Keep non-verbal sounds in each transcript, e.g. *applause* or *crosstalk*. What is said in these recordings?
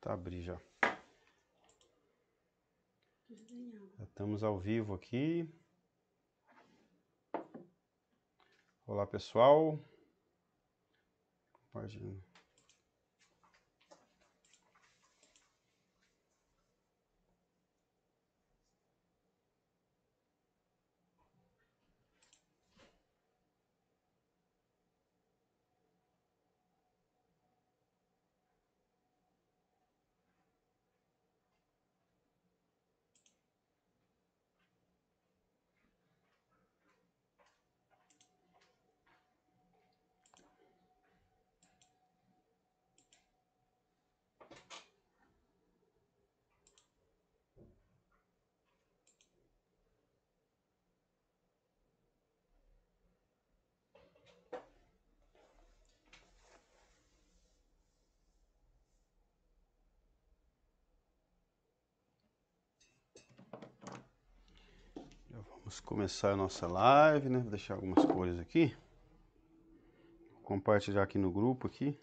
Tá, abri já. já. Estamos ao vivo aqui. Olá, pessoal. Compartilhando. Vamos começar a nossa live, né? Vou deixar algumas cores aqui. compartilhar aqui no grupo aqui.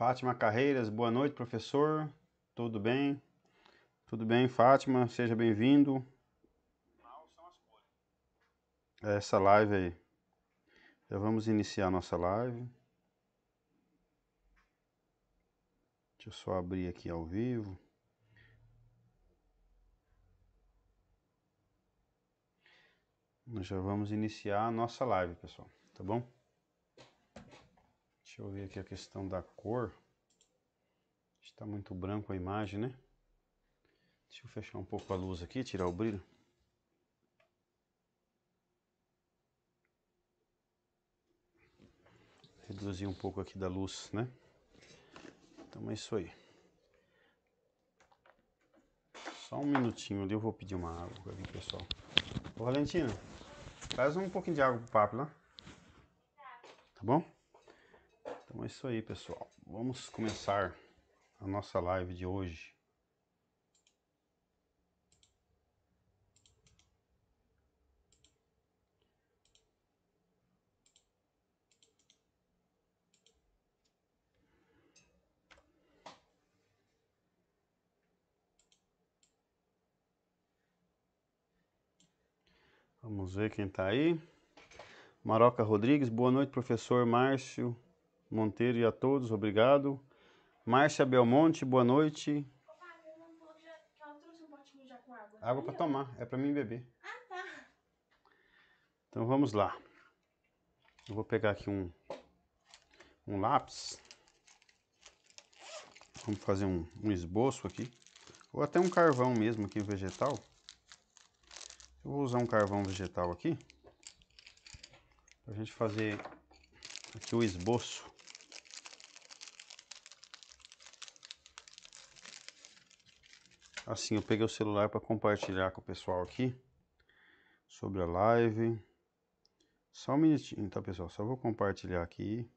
Fátima Carreiras, boa noite, professor. Tudo bem? Tudo bem, Fátima? Seja bem-vindo. Essa live aí. Já vamos iniciar a nossa live. Deixa eu só abrir aqui ao vivo. Nós já vamos iniciar a nossa live, pessoal, tá bom? Deixa eu ver aqui a questão da cor. Está muito branco a imagem, né? Deixa eu fechar um pouco a luz aqui, tirar o brilho. Reduzir um pouco aqui da luz, né? Então é isso aí. Só um minutinho ali, eu vou pedir uma água ali, pessoal. Ô, Valentina, faz um pouquinho de água pro papo lá. Tá bom? Então é isso aí, pessoal. Vamos começar a nossa live de hoje. Vamos ver quem está aí. Maroca Rodrigues, boa noite, professor Márcio. Monteiro e a todos, obrigado. Márcia Belmonte, boa noite. Água para tomar, é para mim beber. Ah, tá. Então vamos lá. Eu vou pegar aqui um, um lápis. Vamos fazer um, um esboço aqui. Ou até um carvão mesmo aqui, vegetal. Eu vou usar um carvão vegetal aqui. Pra gente fazer aqui o esboço. Assim, eu peguei o celular para compartilhar com o pessoal aqui sobre a live. Só um minutinho, tá, pessoal? Só vou compartilhar aqui.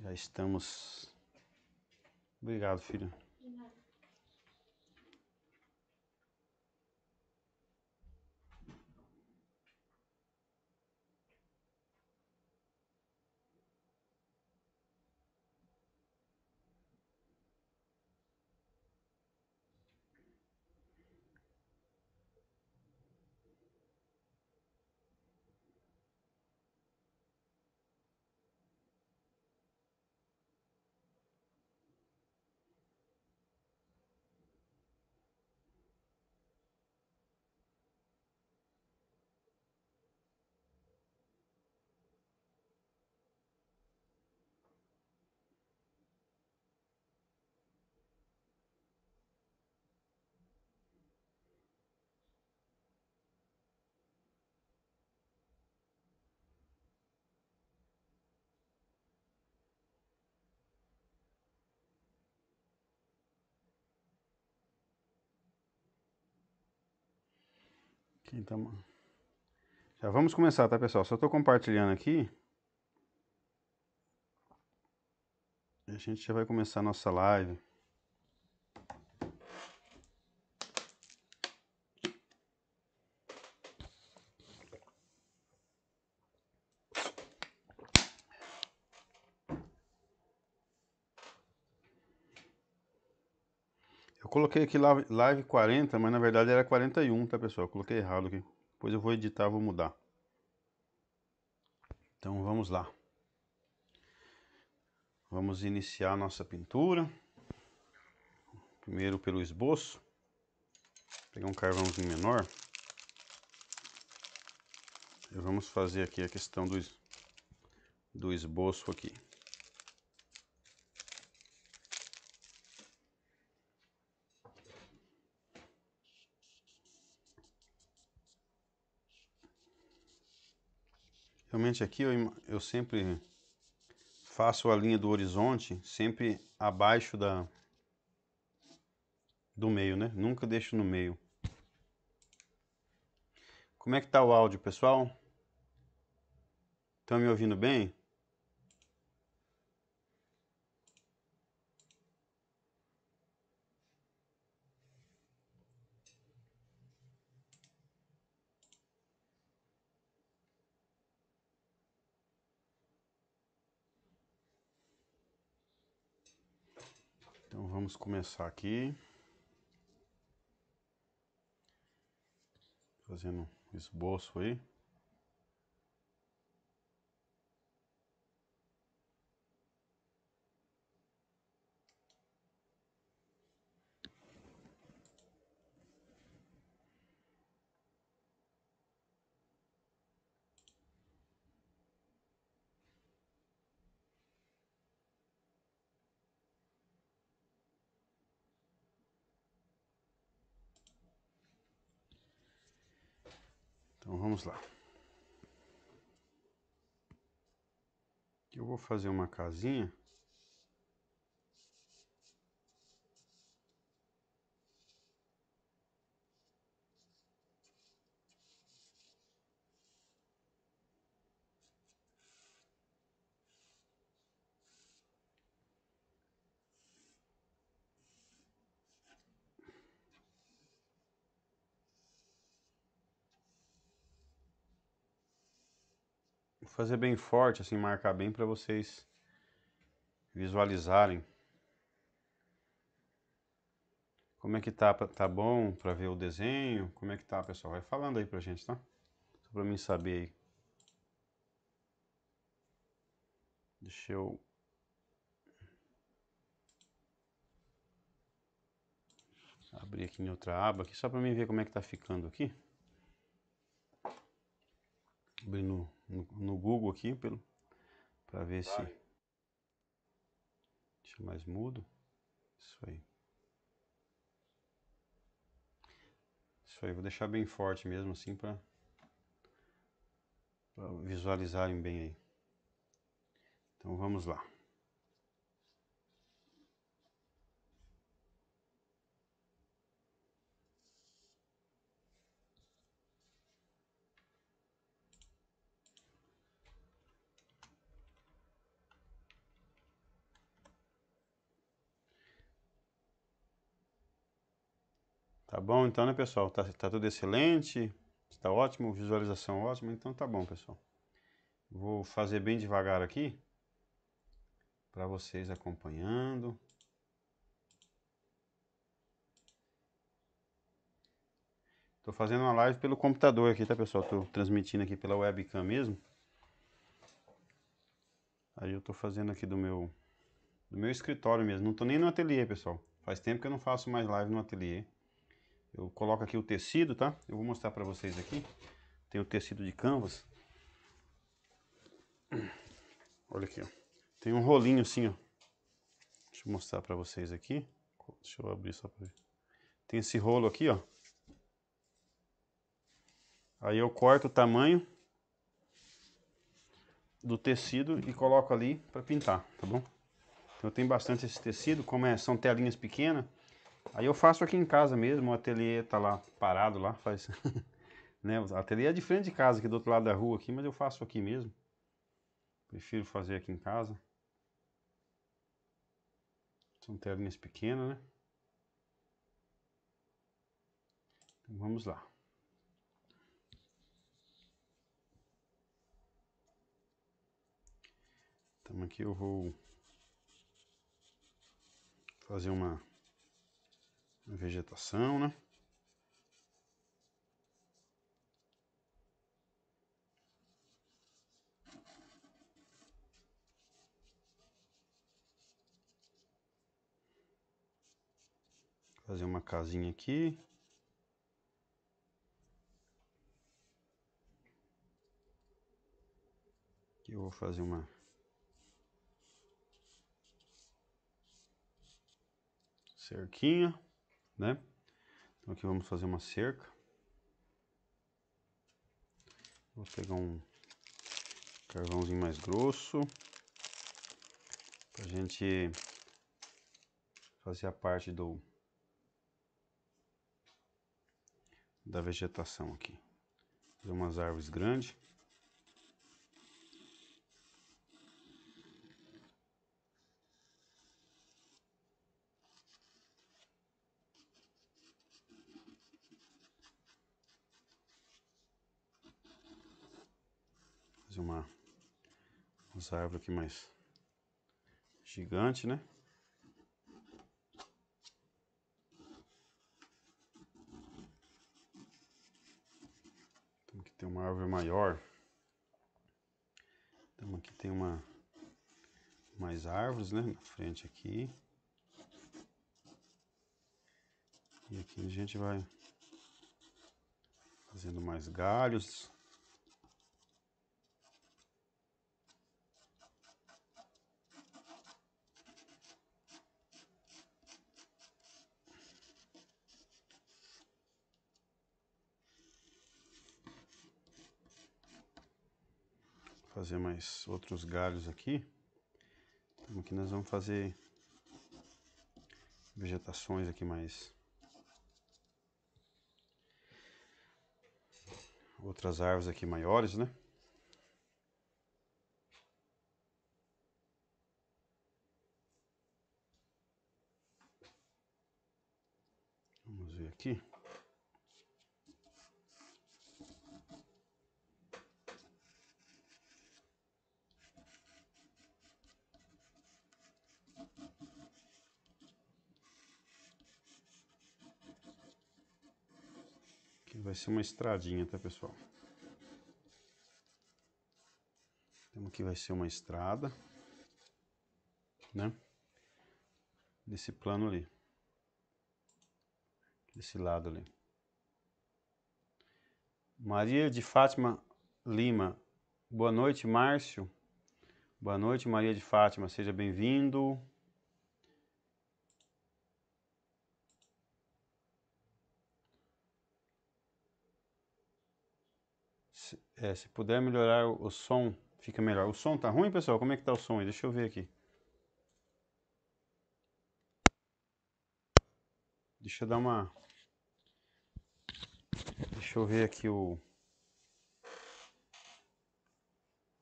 Já estamos. Obrigado, filho. Quem então, tá... Já vamos começar, tá, pessoal? Só estou compartilhando aqui. E a gente já vai começar a nossa live. coloquei aqui live 40, mas na verdade era 41, tá pessoal? Eu coloquei errado aqui. Depois eu vou editar, vou mudar. Então vamos lá. Vamos iniciar nossa pintura. Primeiro pelo esboço. Vou pegar um carvãozinho menor. E vamos fazer aqui a questão do, do esboço aqui. Realmente aqui eu, eu sempre faço a linha do horizonte sempre abaixo da do meio, né? Nunca deixo no meio. Como é que tá o áudio, pessoal? Estão me ouvindo bem? Vamos começar aqui. Fazendo um esboço aí. Vamos lá. Eu vou fazer uma casinha. fazer bem forte, assim, marcar bem para vocês visualizarem. Como é que tá? Tá bom para ver o desenho? Como é que tá, pessoal? Vai falando aí pra gente, tá? Só pra mim saber aí. Deixa eu... Abrir aqui em outra aba aqui, só pra mim ver como é que tá ficando aqui. Abrindo no, Google aqui pelo para ver se deixa mais mudo isso aí isso aí vou deixar bem forte mesmo assim para visualizarem bem aí então vamos lá bom então, né, pessoal? Tá, tá tudo excelente, está ótimo, visualização ótima, então tá bom, pessoal. Vou fazer bem devagar aqui, para vocês acompanhando. Tô fazendo uma live pelo computador aqui, tá, pessoal? Tô transmitindo aqui pela webcam mesmo. Aí eu tô fazendo aqui do meu do meu escritório mesmo. Não tô nem no ateliê, pessoal. Faz tempo que eu não faço mais live no ateliê. Eu coloco aqui o tecido, tá? Eu vou mostrar para vocês aqui. Tem o tecido de canvas. Olha aqui, ó. Tem um rolinho assim, ó. Deixa eu mostrar para vocês aqui. Deixa eu abrir só para ver. Tem esse rolo aqui, ó. Aí eu corto o tamanho do tecido e coloco ali para pintar, tá bom? Então tem bastante esse tecido, como é, são telinhas pequenas, Aí eu faço aqui em casa mesmo, o ateliê tá lá parado lá, faz. *laughs* né? O ateliê é de frente de casa, aqui do outro lado da rua aqui, mas eu faço aqui mesmo. Prefiro fazer aqui em casa. São telinhas pequenas, né? Então, vamos lá. Então aqui eu vou fazer uma vegetação, né? Fazer uma casinha aqui. Aqui eu vou fazer uma cerquinha né? Então aqui vamos fazer uma cerca. Vou pegar um carvãozinho mais grosso para a gente fazer a parte do da vegetação aqui. Fazer umas árvores grandes. uma essa árvore aqui mais gigante, né? Então aqui tem uma árvore maior. Então aqui tem uma mais árvores, né? Na frente aqui. E aqui a gente vai fazendo mais galhos. fazer mais outros galhos aqui. Então aqui nós vamos fazer vegetações aqui mais... Outras árvores aqui maiores, né? Vamos ver aqui. Vai ser uma estradinha, tá pessoal? Então que vai ser uma estrada, né? Desse plano ali. Desse lado ali. Maria de Fátima Lima. Boa noite, Márcio. Boa noite, Maria de Fátima. Seja bem-vindo. É, se puder melhorar o, som, fica melhor. O som tá ruim, pessoal? Como é que tá o som aí? Deixa eu ver aqui. Deixa eu dar uma... Deixa eu ver aqui o...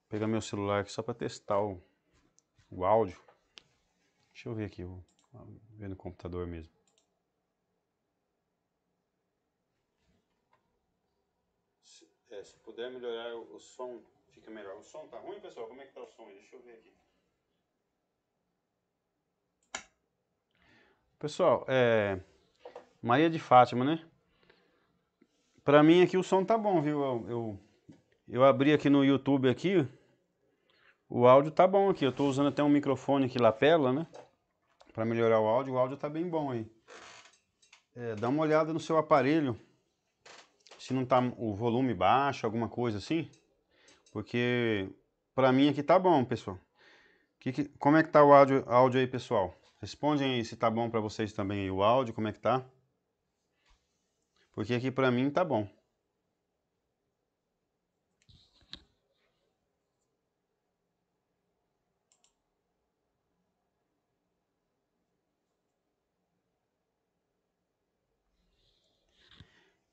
Vou pegar meu celular aqui só para testar o, o áudio. Deixa eu ver aqui, vou ver no computador mesmo. se puder melhorar o, o som, fica melhor. O som tá ruim, pessoal? Como é que tá o som aí? Deixa eu ver aqui. Pessoal, é... Maria de Fátima, né? Pra mim aqui o som tá bom, viu? Eu, eu, eu abri aqui no YouTube aqui, o áudio tá bom aqui. Eu tô usando até um microfone aqui, lapela, né? Pra melhorar o áudio, o áudio tá bem bom aí. É, dá uma olhada no seu aparelho se não tá o volume baixo, alguma coisa assim. Porque para mim aqui tá bom, pessoal. Que que, como é que tá o áudio, áudio aí, pessoal? Respondem aí se tá bom para vocês também aí, o áudio, como é que tá? Porque aqui para mim tá bom.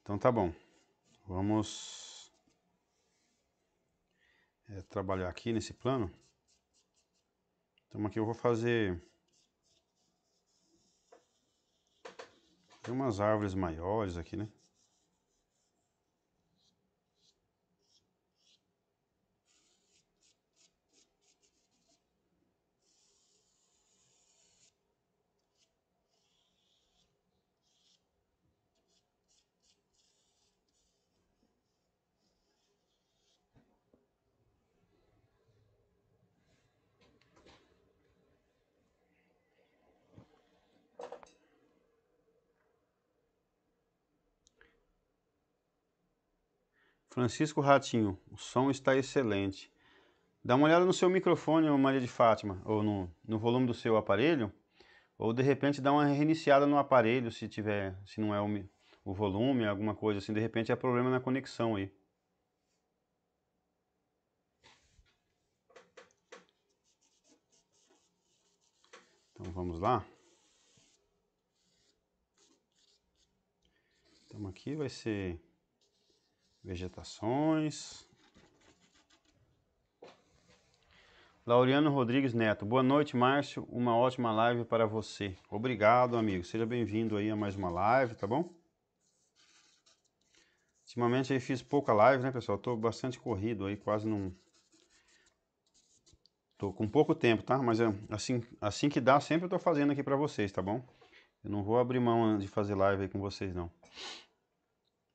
Então tá bom. Vamos é, trabalhar aqui nesse plano. Então aqui eu vou fazer, fazer umas árvores maiores aqui, né? Francisco Ratinho, o som está excelente. Dá uma olhada no seu microfone, Maria de Fátima, ou no, no volume do seu aparelho, ou de repente dá uma reiniciada no aparelho, se tiver, se não é o, o volume, alguma coisa assim, de repente é problema na conexão aí. Então vamos lá. Então aqui vai ser vegetações. Laureano Rodrigues Neto, boa noite, Márcio. Uma ótima live para você. Obrigado, amigo. Seja bem-vindo aí a mais uma live, tá bom? Ultimamente aí fiz pouca live, né, pessoal? Tô bastante corrido aí, quase não. Tô com pouco tempo, tá? Mas é assim, assim que dá, sempre eu tô fazendo aqui para vocês, tá bom? Eu não vou abrir mão de fazer live aí com vocês, não.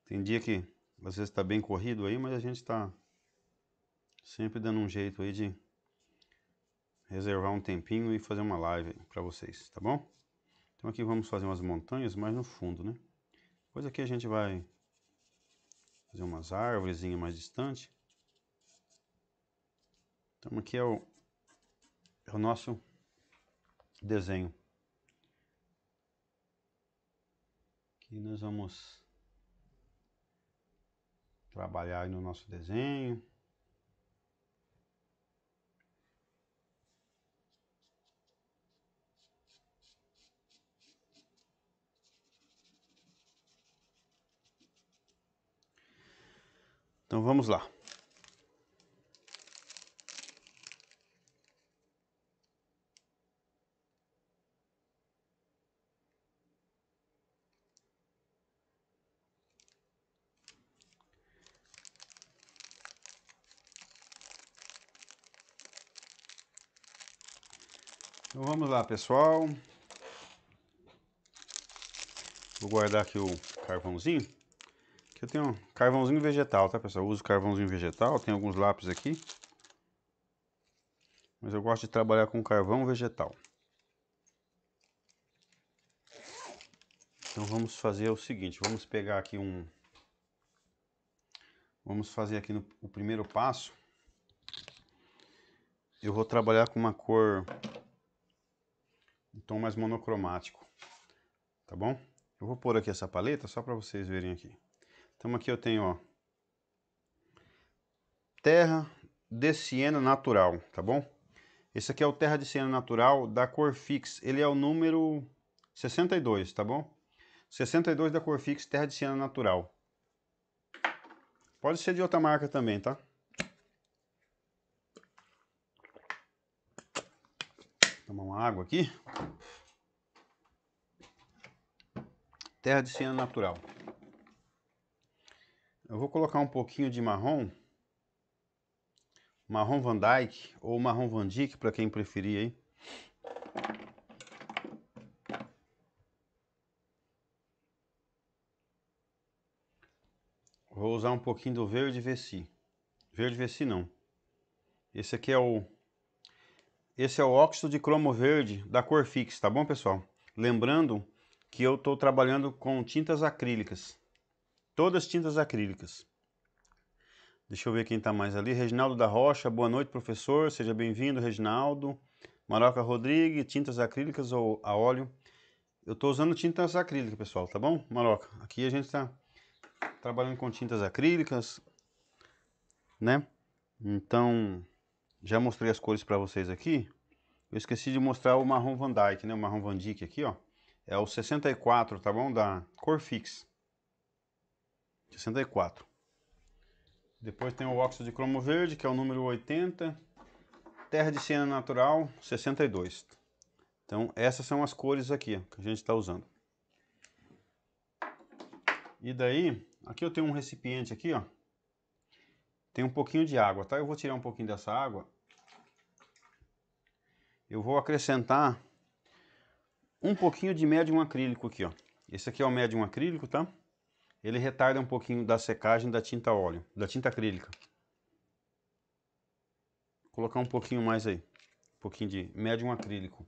Tem dia que às vezes está bem corrido aí, mas a gente está sempre dando um jeito aí de reservar um tempinho e fazer uma live para vocês, tá bom? Então aqui vamos fazer umas montanhas mais no fundo, né? Depois aqui a gente vai fazer umas árvores mais distante. Então aqui é o, é o nosso desenho. Aqui nós vamos trabalhar no nosso desenho. Então vamos lá. Então vamos lá, pessoal. Vou guardar aqui o carvãozinho. Que eu tenho carvãozinho vegetal, tá, pessoal? Eu uso carvãozinho vegetal, tem alguns lápis aqui. Mas eu gosto de trabalhar com carvão vegetal. Então vamos fazer o seguinte, vamos pegar aqui um... Vamos fazer aqui no, o primeiro passo. Eu vou trabalhar com uma cor um tom mais monocromático, tá bom? Eu vou pôr aqui essa paleta só para vocês verem aqui. Então aqui eu tenho, ó, terra de siena natural, tá bom? Esse aqui é o terra de siena natural da cor fix, ele é o número 62, tá bom? 62 da cor fix, terra de siena natural. Pode ser de outra marca também, tá? tomar uma água aqui. Terra de ciano natural. Eu vou colocar um pouquinho de marrom. Marrom Van Dyke ou marrom Van Dyke, para quem preferir aí. Vou usar um pouquinho do verde Vessi. Verde Vessi não. Esse aqui é o esse é o óxido de cromo verde da cor fixa, tá bom, pessoal? Lembrando que eu estou trabalhando com tintas acrílicas. Todas tintas acrílicas. Deixa eu ver quem está mais ali. Reginaldo da Rocha, boa noite, professor. Seja bem-vindo, Reginaldo. Maroca Rodrigues, tintas acrílicas ou a óleo. Eu estou usando tintas acrílicas, pessoal, tá bom, Maroca? Aqui a gente está trabalhando com tintas acrílicas, né? Então, já mostrei as cores para vocês aqui. Eu esqueci de mostrar o marrom Van Dyke, né? O marrom Van Dyke aqui, ó. É o 64, tá bom? Da cor Corfix. 64. Depois tem o óxido de cromo verde, que é o número 80. Terra de cena natural, 62. Então, essas são as cores aqui que a gente está usando. E daí, aqui eu tenho um recipiente aqui, ó. Tem um pouquinho de água, tá? Eu vou tirar um pouquinho dessa água. Eu vou acrescentar um pouquinho de médium acrílico aqui, ó. Esse aqui é o médium acrílico, tá? Ele retarda um pouquinho da secagem da tinta óleo, da tinta acrílica. Vou colocar um pouquinho mais aí. Um pouquinho de médium acrílico.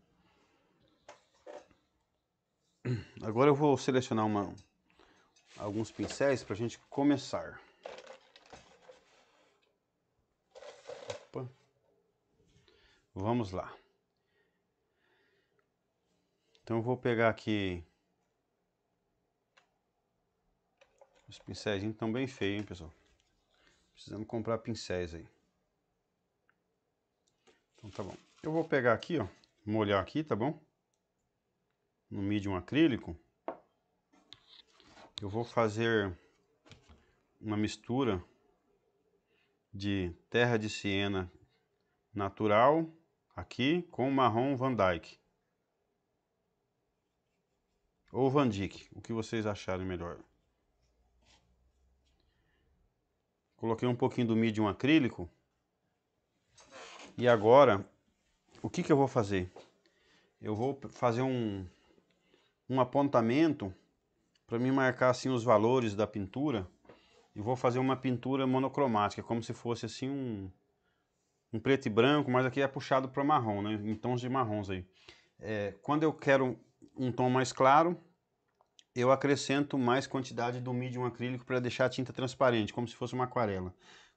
Agora eu vou selecionar uma, alguns pincéis para a gente começar. Vamos lá. Então eu vou pegar aqui os pincéis estão bem feios, hein, pessoal. Precisamos comprar pincéis aí. Então tá bom. Eu vou pegar aqui, ó, molhar aqui, tá bom? No medium acrílico. Eu vou fazer uma mistura de terra de siena natural Aqui com o marrom Van Dyke. Ou Van Dyke, o que vocês acharem melhor. Coloquei um pouquinho do medium acrílico. E agora, o que, que eu vou fazer? Eu vou fazer um, um apontamento para me marcar assim os valores da pintura. E vou fazer uma pintura monocromática, como se fosse assim um, em preto e branco, mas aqui é puxado para marrom, né? em tons de marrons aí. É, quando eu quero um tom mais claro, eu acrescento mais quantidade do medium acrílico para deixar a tinta transparente, como se fosse uma aquarela.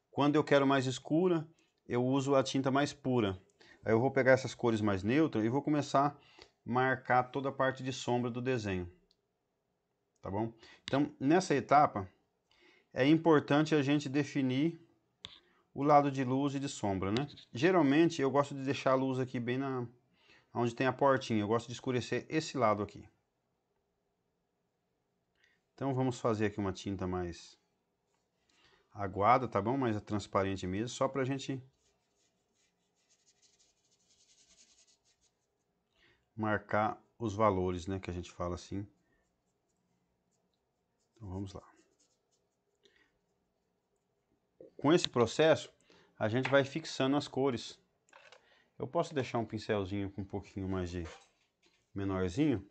Quando eu quero mais escura, eu uso a tinta mais pura. Aí eu vou pegar essas cores mais neutras e vou começar a marcar toda a parte de sombra do desenho. Tá bom? Então, nessa etapa, é importante a gente definir o lado de luz e de sombra, né? Geralmente eu gosto de deixar a luz aqui bem na onde tem a portinha, eu gosto de escurecer esse lado aqui. Então vamos fazer aqui uma tinta mais aguada, tá bom? Mais transparente mesmo, só pra gente marcar os valores, né, que a gente fala assim. Então vamos lá com esse processo, a gente vai fixando as cores. Eu posso deixar um pincelzinho com um pouquinho mais de menorzinho.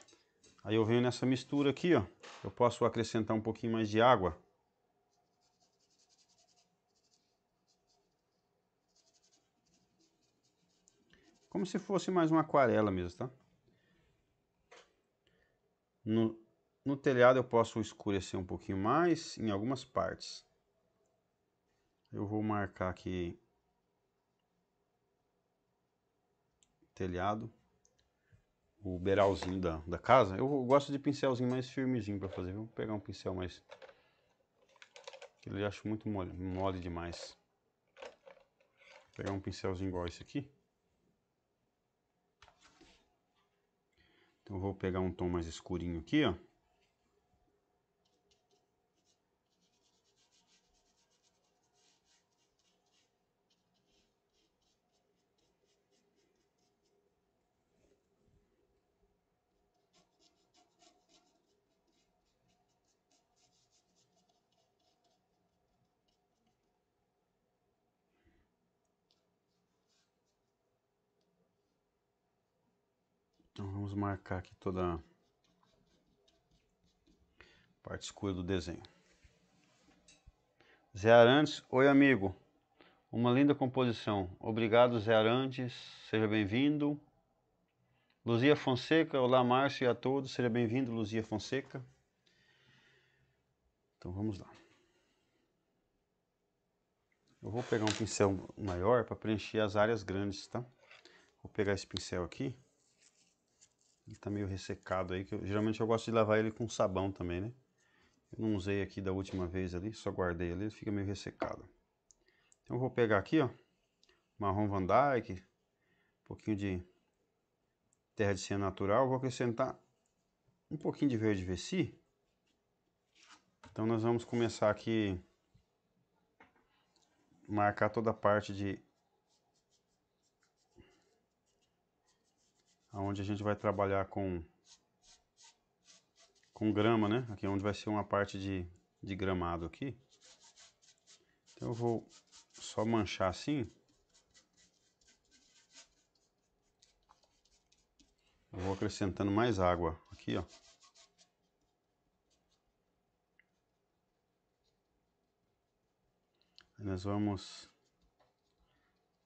Aí eu venho nessa mistura aqui, ó. Eu posso acrescentar um pouquinho mais de água. Como se fosse mais uma aquarela mesmo, tá? No, no telhado eu posso escurecer um pouquinho mais em algumas partes. Eu vou marcar aqui telhado, o beralzinho da, da casa. Eu gosto de pincelzinho mais firmezinho para fazer. Vou pegar um pincel mais... Ele acho muito mole, mole demais. Vou pegar um pincelzinho igual esse aqui. Então vou pegar um tom mais escurinho aqui, ó. marcar aqui toda a parte escura do desenho. Zé Arantes, oi amigo, uma linda composição. Obrigado Zé Arantes, seja bem-vindo. Luzia Fonseca, olá Márcio e a todos, seja bem-vindo Luzia Fonseca. Então vamos lá. Eu vou pegar um pincel maior para preencher as áreas grandes, tá? Vou pegar esse pincel aqui. Ele tá meio ressecado aí, que eu, geralmente eu gosto de lavar ele com sabão também, né? Eu não usei aqui da última vez ali, só guardei ali, ele fica meio ressecado. Então eu vou pegar aqui, ó, marrom Van Dyke, um pouquinho de terra de cena natural, vou acrescentar um pouquinho de verde Vessi. Então nós vamos começar aqui marcar toda a parte de onde a gente vai trabalhar com, com grama, né? Aqui é onde vai ser uma parte de, de gramado aqui. Então eu vou só manchar assim. Eu vou acrescentando mais água aqui, ó. Nós vamos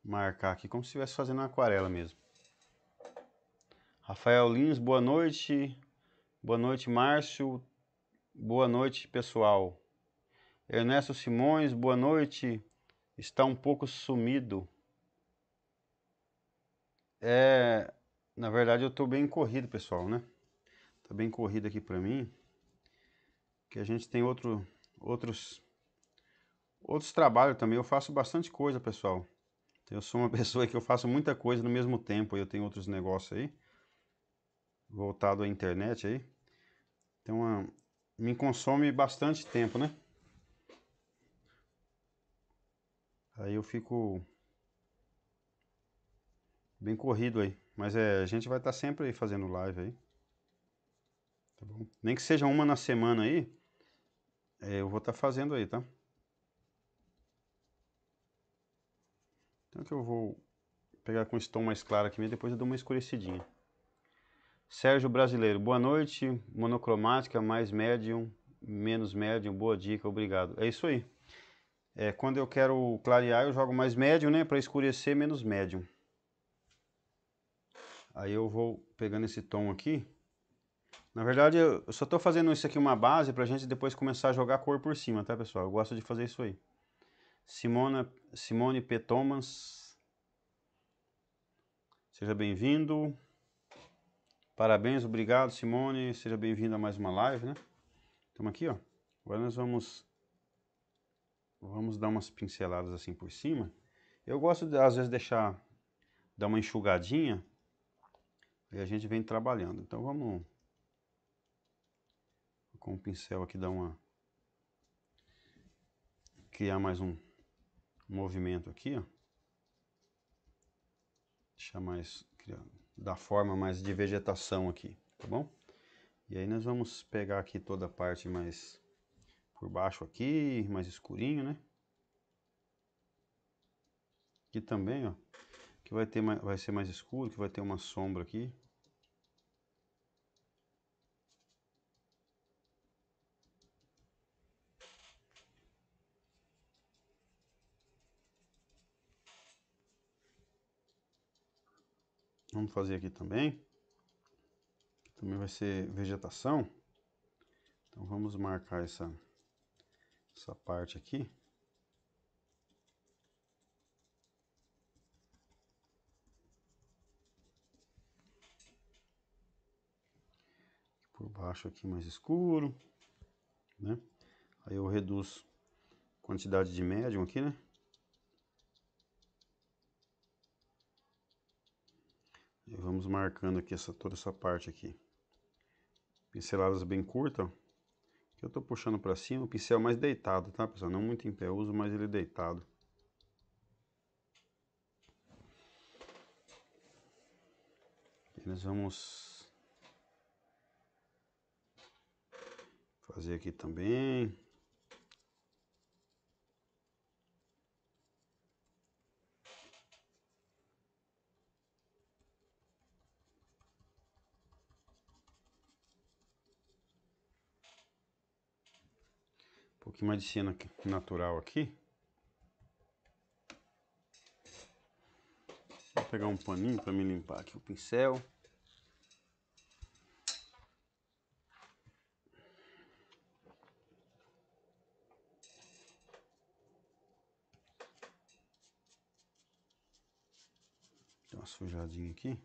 marcar aqui como se estivesse fazendo aquarela mesmo. Rafael Lins, boa noite. Boa noite, Márcio. Boa noite, pessoal. Ernesto Simões, boa noite. Está um pouco sumido. É, na verdade eu estou bem corrido, pessoal, né? Está bem corrido aqui para mim. Que a gente tem outro outros outros trabalhos também. Eu faço bastante coisa, pessoal. Eu sou uma *laughs* pessoa que eu faço muita coisa no mesmo tempo. Eu tenho outros negócios aí voltado à internet aí. Então, ah, me consome bastante tempo, né? Aí eu fico bem corrido aí. Mas é, a gente vai estar tá sempre fazendo live aí. Tá bom? Nem que seja uma na semana aí, é, eu vou estar tá fazendo aí, tá? Então que eu vou pegar com esse tom mais claro aqui, depois eu dou uma escurecidinha. Sérgio Brasileiro, boa noite. Monocromática, mais médium, menos médium, boa dica, obrigado. É isso aí. É, quando eu quero clarear, eu jogo mais médium, né? Para escurecer, menos médium. Aí eu vou pegando esse tom aqui. Na verdade, eu só estou fazendo isso aqui uma base para a gente depois começar a jogar cor por cima, tá, pessoal? Eu gosto de fazer isso aí. Simona, Simone P. Thomas. Seja bem-vindo. Parabéns, obrigado Simone, seja bem vindo a mais uma live, né? Estamos aqui, ó. Agora nós vamos vamos dar umas pinceladas assim por cima. Eu gosto de, às vezes deixar dar uma enxugadinha e a gente vem trabalhando. Então vamos com o pincel aqui dar uma criar mais um movimento aqui, ó. Deixar mais criar da forma mais de vegetação aqui, tá bom? E aí nós vamos pegar aqui toda a parte mais por baixo aqui, mais escurinho, né? Aqui também, ó, que vai, ter, mais, vai ser mais escuro, que vai ter uma sombra aqui. Vamos fazer aqui também. Também vai ser vegetação. Então vamos marcar essa, essa parte aqui. Por baixo aqui mais escuro, né? Aí eu reduzo quantidade de médium aqui, né? vamos marcando aqui essa, toda essa parte aqui. Pinceladas bem curtas que eu estou puxando para cima, o pincel mais deitado, tá pessoal? Não muito em pé, uso mais ele deitado. E nós vamos fazer aqui também. pouquinho mais de cena natural aqui. Vou pegar um paninho para me limpar aqui o pincel. Dá uma sujadinha aqui.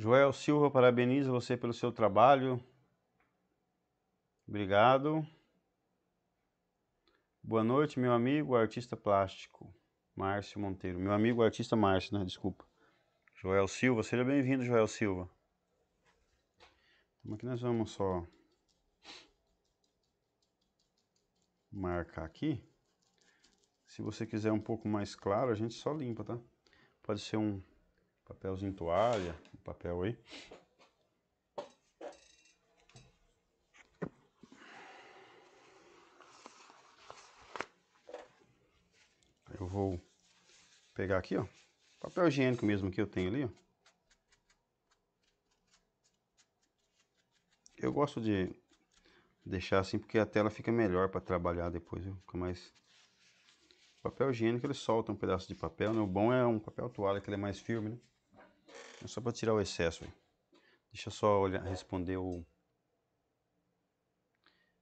Joel Silva parabeniza você pelo seu trabalho. Obrigado. Boa noite, meu amigo artista plástico, Márcio Monteiro. Meu amigo artista Márcio, né? Desculpa. Joel Silva, seja bem-vindo, Joel Silva. Como é que nós vamos só marcar aqui? Se você quiser um pouco mais claro, a gente só limpa, tá? Pode ser um papelzinho toalha papel aí. Eu vou pegar aqui, ó, papel higiênico mesmo que eu tenho ali, ó. Eu gosto de deixar assim porque a tela fica melhor para trabalhar depois, viu? fica mais papel higiênico ele solta um pedaço de papel, né? O bom é um papel toalha que ele é mais firme, né? É só para tirar o excesso. Deixa eu só olhar, responder o...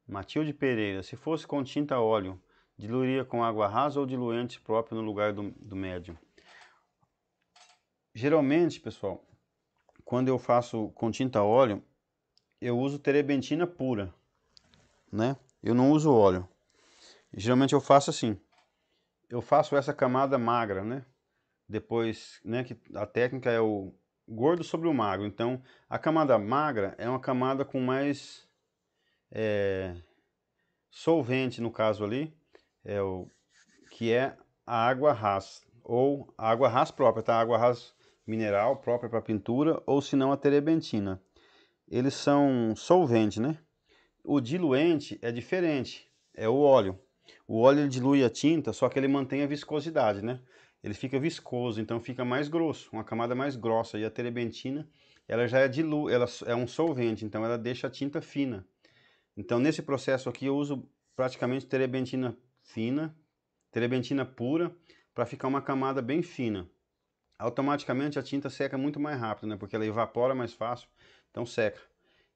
Matilde Pereira. Se fosse com tinta óleo, diluiria com água rasa ou diluente próprio no lugar do, do médium? Geralmente, pessoal, quando eu faço com tinta óleo, eu uso terebentina pura, né? Eu não uso óleo. Geralmente eu faço assim. Eu faço essa camada magra, né? Depois, né, que a técnica é o gordo sobre o magro. Então, a camada magra é uma camada com mais é, solvente, no caso ali, é o, que é a água ras, ou a água ras própria, tá? A água ras mineral própria para pintura, ou se não a terebentina. Eles são solvente, né? O diluente é diferente, é o óleo. O óleo dilui a tinta, só que ele mantém a viscosidade, né? ele fica viscoso, então fica mais grosso, uma camada mais grossa. E a terebentina, ela já é dilu, ela é um solvente, então ela deixa a tinta fina. Então nesse processo aqui eu uso praticamente terebentina fina, terebentina pura, para ficar uma camada bem fina. Automaticamente a tinta seca muito mais rápido, né? Porque ela evapora mais fácil, então seca.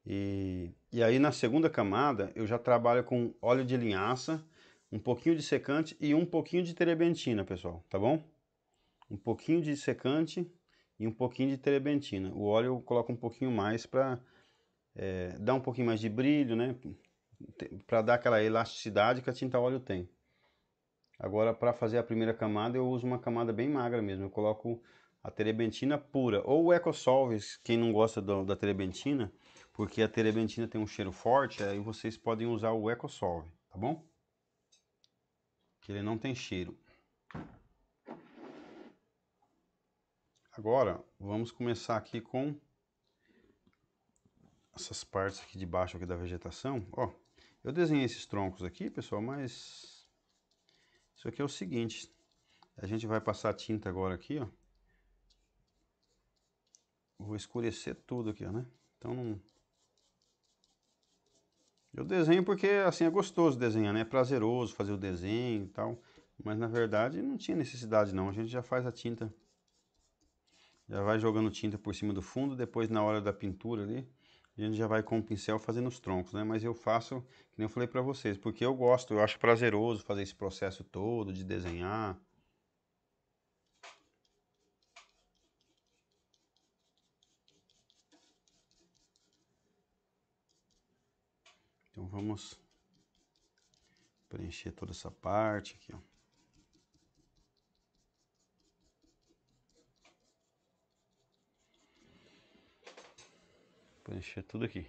E, e aí na segunda camada eu já trabalho com óleo de linhaça, um pouquinho de secante e um pouquinho de terebentina, pessoal, tá bom? um pouquinho de secante e um pouquinho de terebentina. O óleo eu coloco um pouquinho mais para é, dar um pouquinho mais de brilho, né? Para dar aquela elasticidade que a tinta óleo tem. Agora, para fazer a primeira camada, eu uso uma camada bem magra mesmo. Eu coloco a terebentina pura. Ou o Ecosolves, quem não gosta do, da terebentina, porque a terebentina tem um cheiro forte, aí vocês podem usar o Ecosolve, tá bom? Que ele não tem cheiro. Agora, vamos começar aqui com essas partes aqui de baixo aqui da vegetação. Ó, eu desenhei esses troncos aqui, pessoal, mas isso aqui é o seguinte. A gente vai passar tinta agora aqui, ó. Vou escurecer tudo aqui, ó, né? Então não... Eu desenho porque, assim, é gostoso desenhar, né? É prazeroso fazer o desenho e tal. Mas, na verdade, não tinha necessidade, não. A gente já faz a tinta... Já vai jogando tinta por cima do fundo, depois na hora da pintura ali, a gente já vai com o pincel fazendo os troncos, né? Mas eu faço, que nem eu falei para vocês, porque eu gosto, eu acho prazeroso fazer esse processo todo de desenhar. Então vamos preencher toda essa parte aqui, ó. Preencher tudo aqui.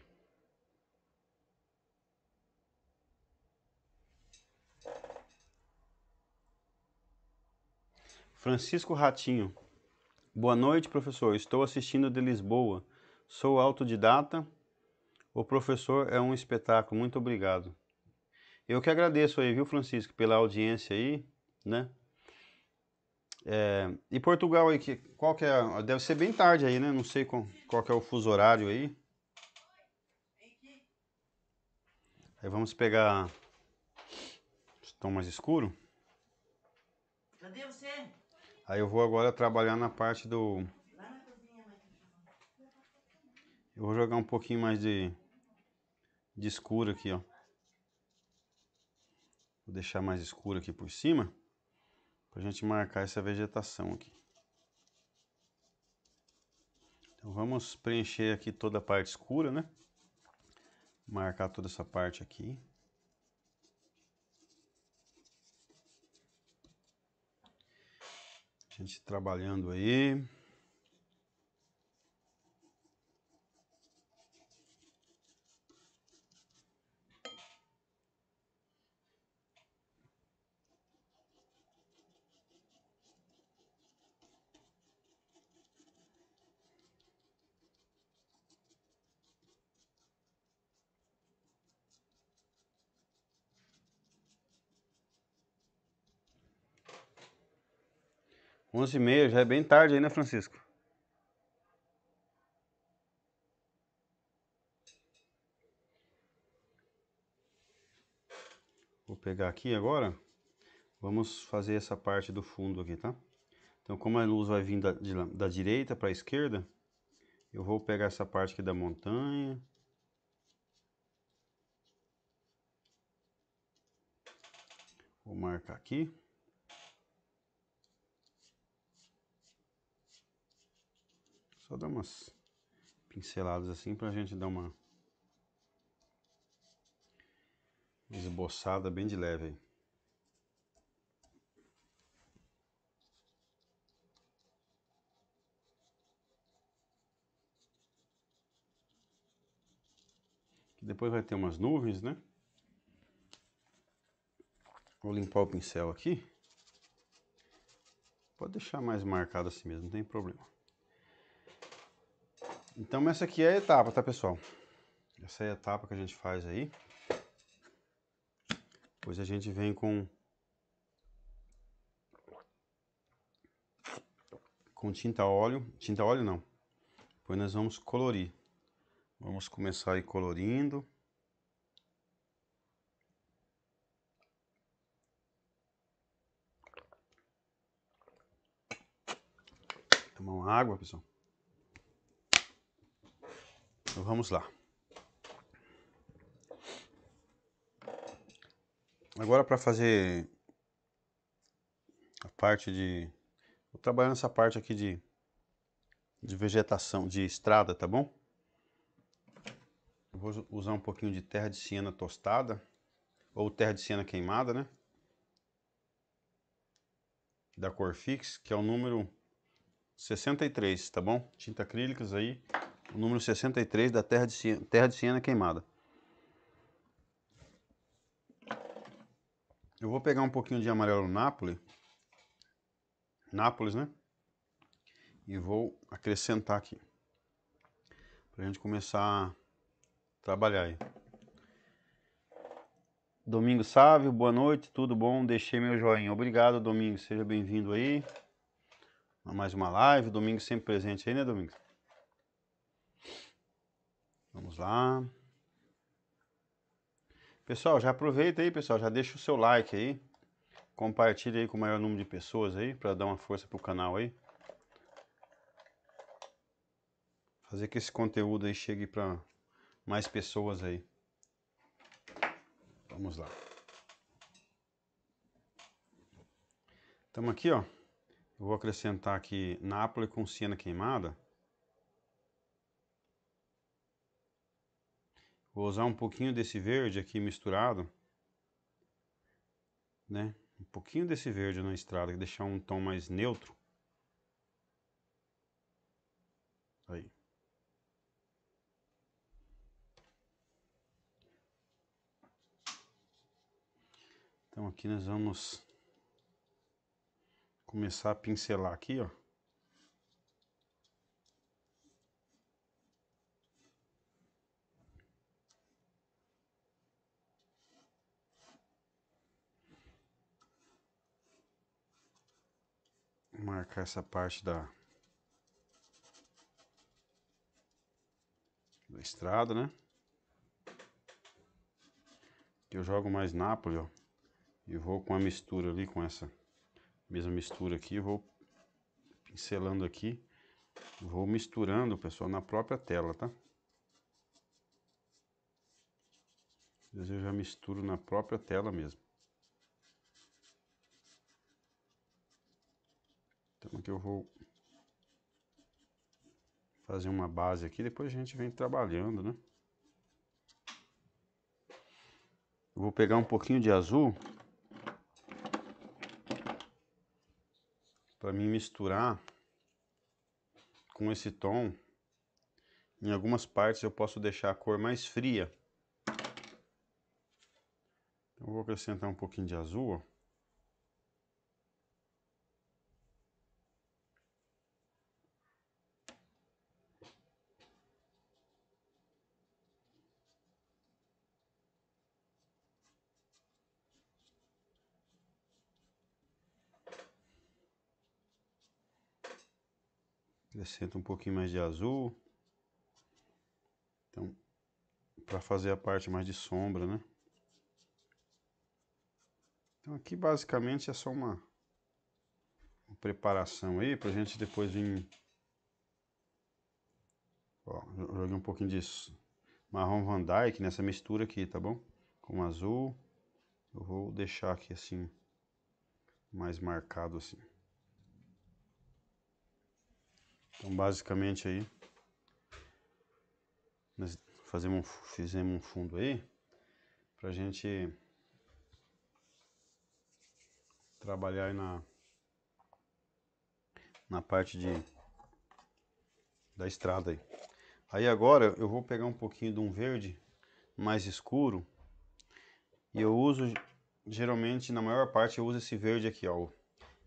Francisco Ratinho. Boa noite, professor. Estou assistindo de Lisboa. Sou autodidata. O professor é um espetáculo. Muito obrigado. Eu que agradeço aí, viu, Francisco, pela audiência aí, né? É, e Portugal aí, que, qual que é? Deve ser bem tarde aí, né? Não sei qual, qual que é o fuso horário aí. Aí vamos pegar esse tom mais escuro. Cadê você? Aí eu vou agora trabalhar na parte do... Eu vou jogar um pouquinho mais de, de escuro aqui, ó. Vou deixar mais escuro aqui por cima, pra gente marcar essa vegetação aqui. Então vamos preencher aqui toda a parte escura, né? marcar toda essa parte aqui. A gente trabalhando aí. 11 e meia, já é bem tarde aí, né, Francisco? Vou pegar aqui agora. Vamos fazer essa parte do fundo aqui, tá? Então, como a luz vai vir da, de, da direita para a esquerda, eu vou pegar essa parte aqui da montanha. Vou marcar aqui. Só dar umas pinceladas assim pra gente dar uma esboçada bem de leve aí. Depois vai ter umas nuvens, né? Vou limpar o pincel aqui. Pode deixar mais marcado assim mesmo, não tem problema. Então essa aqui é a etapa, tá pessoal? Essa é a etapa que a gente faz aí. Depois a gente vem com... Com tinta óleo. Tinta óleo não. Depois nós vamos colorir. Vamos começar aí colorindo. Tomar uma água, pessoal. Então, vamos lá. Agora para fazer a parte de... Vou trabalhar nessa parte aqui de, de vegetação, de estrada, tá bom? vou usar um pouquinho de terra de siena tostada, ou terra de siena queimada, né? Da cor fix que é o número 63, tá bom? Tinta acrílicas aí, número 63 da Terra de Siena, Terra de Siena queimada. Eu vou pegar um pouquinho de amarelo Nápoles, Nápoles, né? E vou acrescentar aqui, para a gente começar a trabalhar aí. Domingo Sávio, boa noite, tudo bom? Deixei meu joinha. Obrigado, Domingo, seja bem-vindo aí. Mais uma live, Domingo sempre presente aí, né, Domingo? Vamos lá. Pessoal, já aproveita aí, pessoal, já deixa o seu like aí. Compartilha aí com o maior número de pessoas aí, para dar uma força pro canal aí. Fazer que esse conteúdo aí chegue para mais pessoas aí. Vamos lá. Estamos aqui, ó. Eu vou acrescentar aqui Nápoles com siena queimada. Vou usar um pouquinho desse verde aqui misturado, né? Um pouquinho desse verde na estrada, deixar um tom mais neutro. Aí. Então aqui nós vamos começar a pincelar aqui, ó. marcar essa parte da, da estrada, né? Eu jogo mais Nápoles, ó. E vou com a mistura ali, com essa mesma mistura aqui, vou pincelando aqui. Vou misturando, pessoal, na própria tela, tá? Eu já misturo na própria tela mesmo. Então aqui eu vou fazer uma base aqui, depois a gente vem trabalhando, né? Eu vou pegar um pouquinho de azul para mim misturar com esse tom. Em algumas partes eu posso deixar a cor mais fria. Então, eu vou acrescentar um pouquinho de azul, ó. Acrescenta um pouquinho mais de azul. Então, para fazer a parte mais de sombra, né? Então aqui basicamente é só uma, uma preparação aí para a gente depois vir... Ó, joguei um pouquinho de marrom Van Dyke nessa mistura aqui, tá bom? Com azul. Eu vou deixar aqui assim, mais marcado assim. Então basicamente aí nós fazemos, fizemos um fundo aí pra gente trabalhar aí na na parte de da estrada aí. Aí agora eu vou pegar um pouquinho de um verde mais escuro e eu uso geralmente na maior parte eu uso esse verde aqui, ó.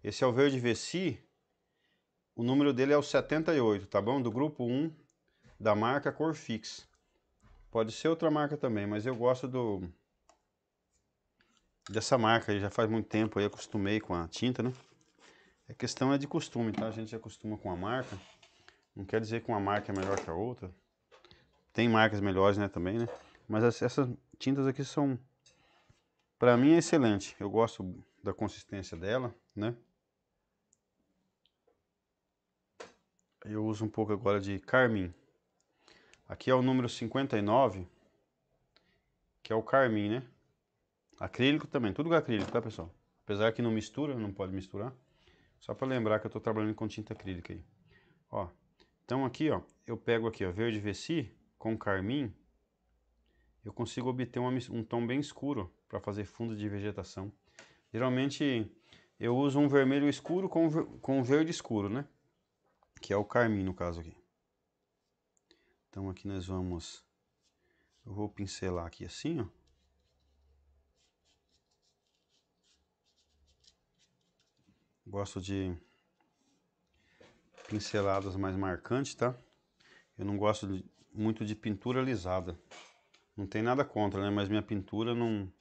Esse é o verde Vessi o número dele é o 78, tá bom? Do grupo 1 da marca Corfix. Pode ser outra marca também, mas eu gosto do dessa marca aí, já faz muito tempo aí acostumei com a tinta, né? A questão é de costume, tá? A gente se acostuma com a marca. Não quer dizer que uma marca é melhor que a outra. Tem marcas melhores, né, também, né? Mas essas tintas aqui são para mim é excelente. Eu gosto da consistência dela, né? eu uso um pouco agora de carmim. Aqui é o número 59, que é o carmim, né? Acrílico também, tudo com acrílico, tá pessoal? Apesar que não mistura, não pode misturar. Só para lembrar que eu estou trabalhando com tinta acrílica aí. Ó, então aqui, ó, eu pego aqui, ó, verde Vessi com carmim, eu consigo obter uma, um tom bem escuro para fazer fundo de vegetação. Geralmente eu uso um vermelho escuro com, com verde escuro, né? que é o carmim no caso aqui. Então aqui nós vamos, eu vou pincelar aqui assim, ó. Gosto de pinceladas mais marcantes, tá? Eu não gosto de, muito de pintura lisada. Não tem nada contra, né? Mas minha pintura não...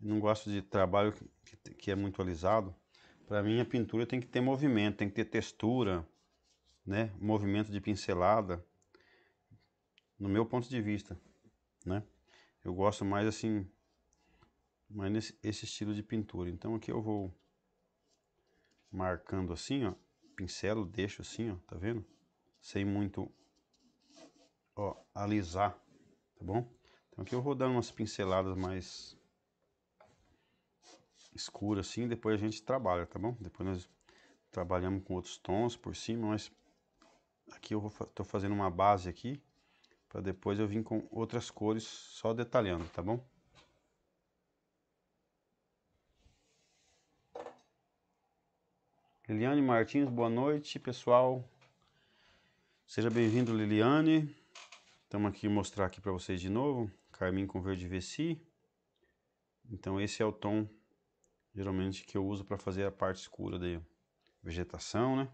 Não gosto de trabalho que, que é muito alisado. Para mim, a pintura tem que ter movimento, tem que ter textura, né, movimento de pincelada, no meu ponto de vista, né? Eu gosto mais assim, mais nesse esse estilo de pintura. Então aqui eu vou marcando assim, ó, pincelo, deixo assim, ó, tá vendo? Sem muito, ó, alisar, tá bom? Então aqui eu vou dando umas pinceladas mais escuras assim, depois a gente trabalha, tá bom? Depois nós trabalhamos com outros tons por cima, mas aqui eu estou fazendo uma base aqui, para depois eu vir com outras cores só detalhando, tá bom? Liliane Martins, boa noite pessoal. Seja bem-vindo Liliane. Estamos aqui mostrar aqui para vocês de novo, carmim com verde veci. Então esse é o tom geralmente que eu uso para fazer a parte escura da vegetação, né?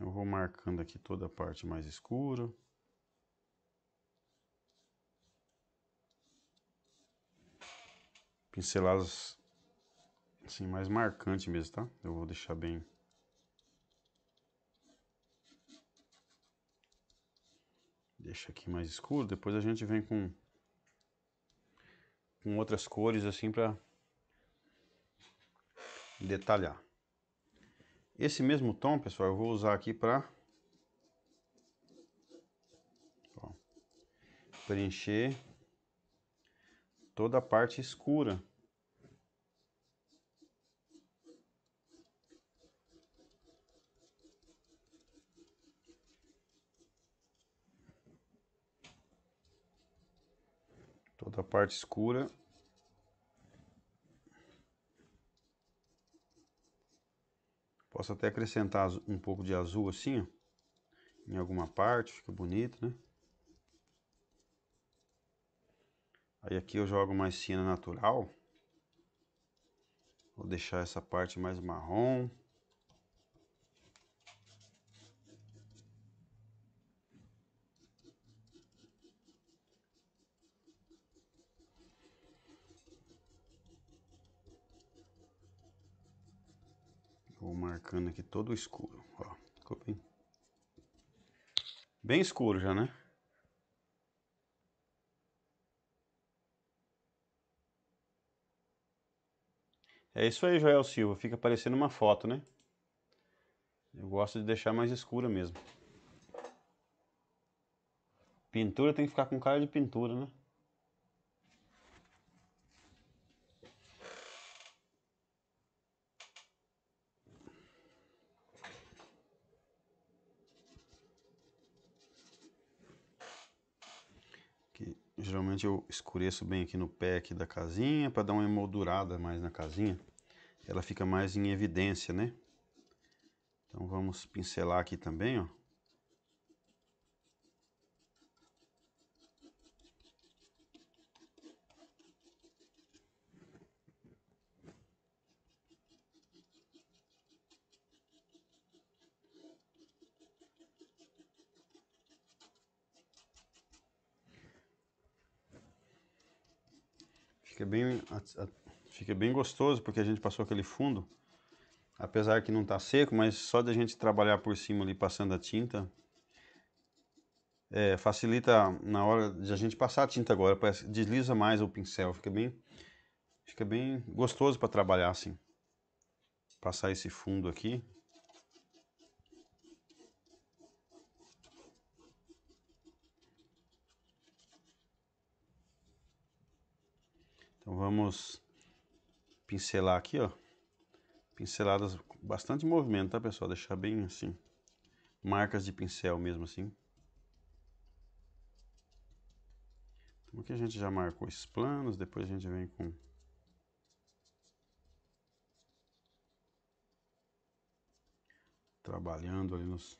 Eu vou marcando aqui toda a parte mais escura. Pinceladas assim mais marcante mesmo, tá? Eu vou deixar bem Deixa aqui mais escuro, depois a gente vem com com outras cores assim para detalhar. Esse mesmo tom, pessoal, eu vou usar aqui para preencher toda a parte escura. Toda a parte escura Posso até acrescentar um pouco de azul assim, ó, em alguma parte, fica bonito, né? Aí aqui eu jogo mais cena natural. Vou deixar essa parte mais marrom. marcando aqui todo escuro, ó. Ficou bem, bem escuro já, né? É isso aí, Joel Silva. Fica parecendo uma foto, né? Eu gosto de deixar mais escura mesmo. Pintura tem que ficar com cara de pintura, né? geralmente eu escureço bem aqui no pé aqui da casinha para dar uma emoldurada mais na casinha. Ela fica mais em evidência, né? Então vamos pincelar aqui também, ó. Fica bem, fica bem gostoso porque a gente passou aquele fundo, apesar que não está seco, mas só da gente trabalhar por cima ali passando a tinta, é, facilita na hora de a gente passar a tinta agora, parece, desliza mais o pincel, fica bem, fica bem gostoso para trabalhar assim. Passar esse fundo aqui, Vamos pincelar aqui, ó. Pinceladas bastante movimento, tá, pessoal? Deixar bem assim. Marcas de pincel mesmo assim. Então aqui a gente já marcou esses planos, depois a gente vem com... Trabalhando ali nos,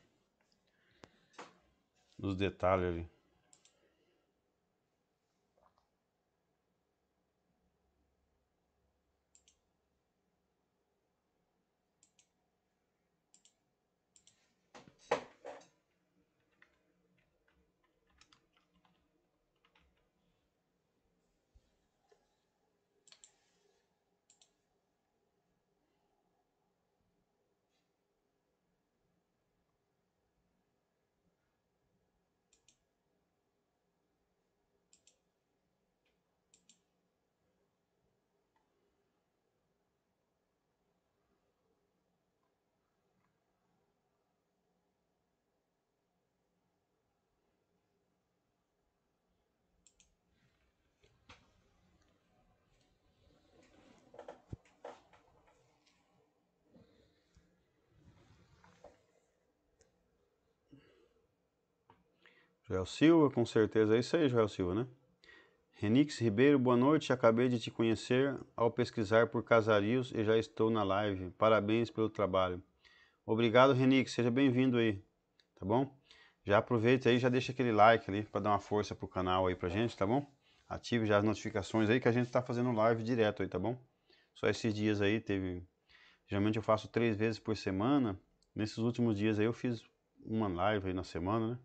nos detalhes ali. Joel Silva, com certeza é isso aí, Joel Silva, né? Renix Ribeiro, boa noite. Acabei de te conhecer ao pesquisar por casarios e já estou na live. Parabéns pelo trabalho. Obrigado, Renix. Seja bem-vindo aí, tá bom? Já aproveita aí, já deixa aquele like ali para dar uma força pro canal aí pra gente, tá bom? Ative já as notificações aí que a gente está fazendo live direto aí, tá bom? Só esses dias aí teve. Geralmente eu faço três vezes por semana. Nesses últimos dias aí eu fiz uma live aí na semana, né?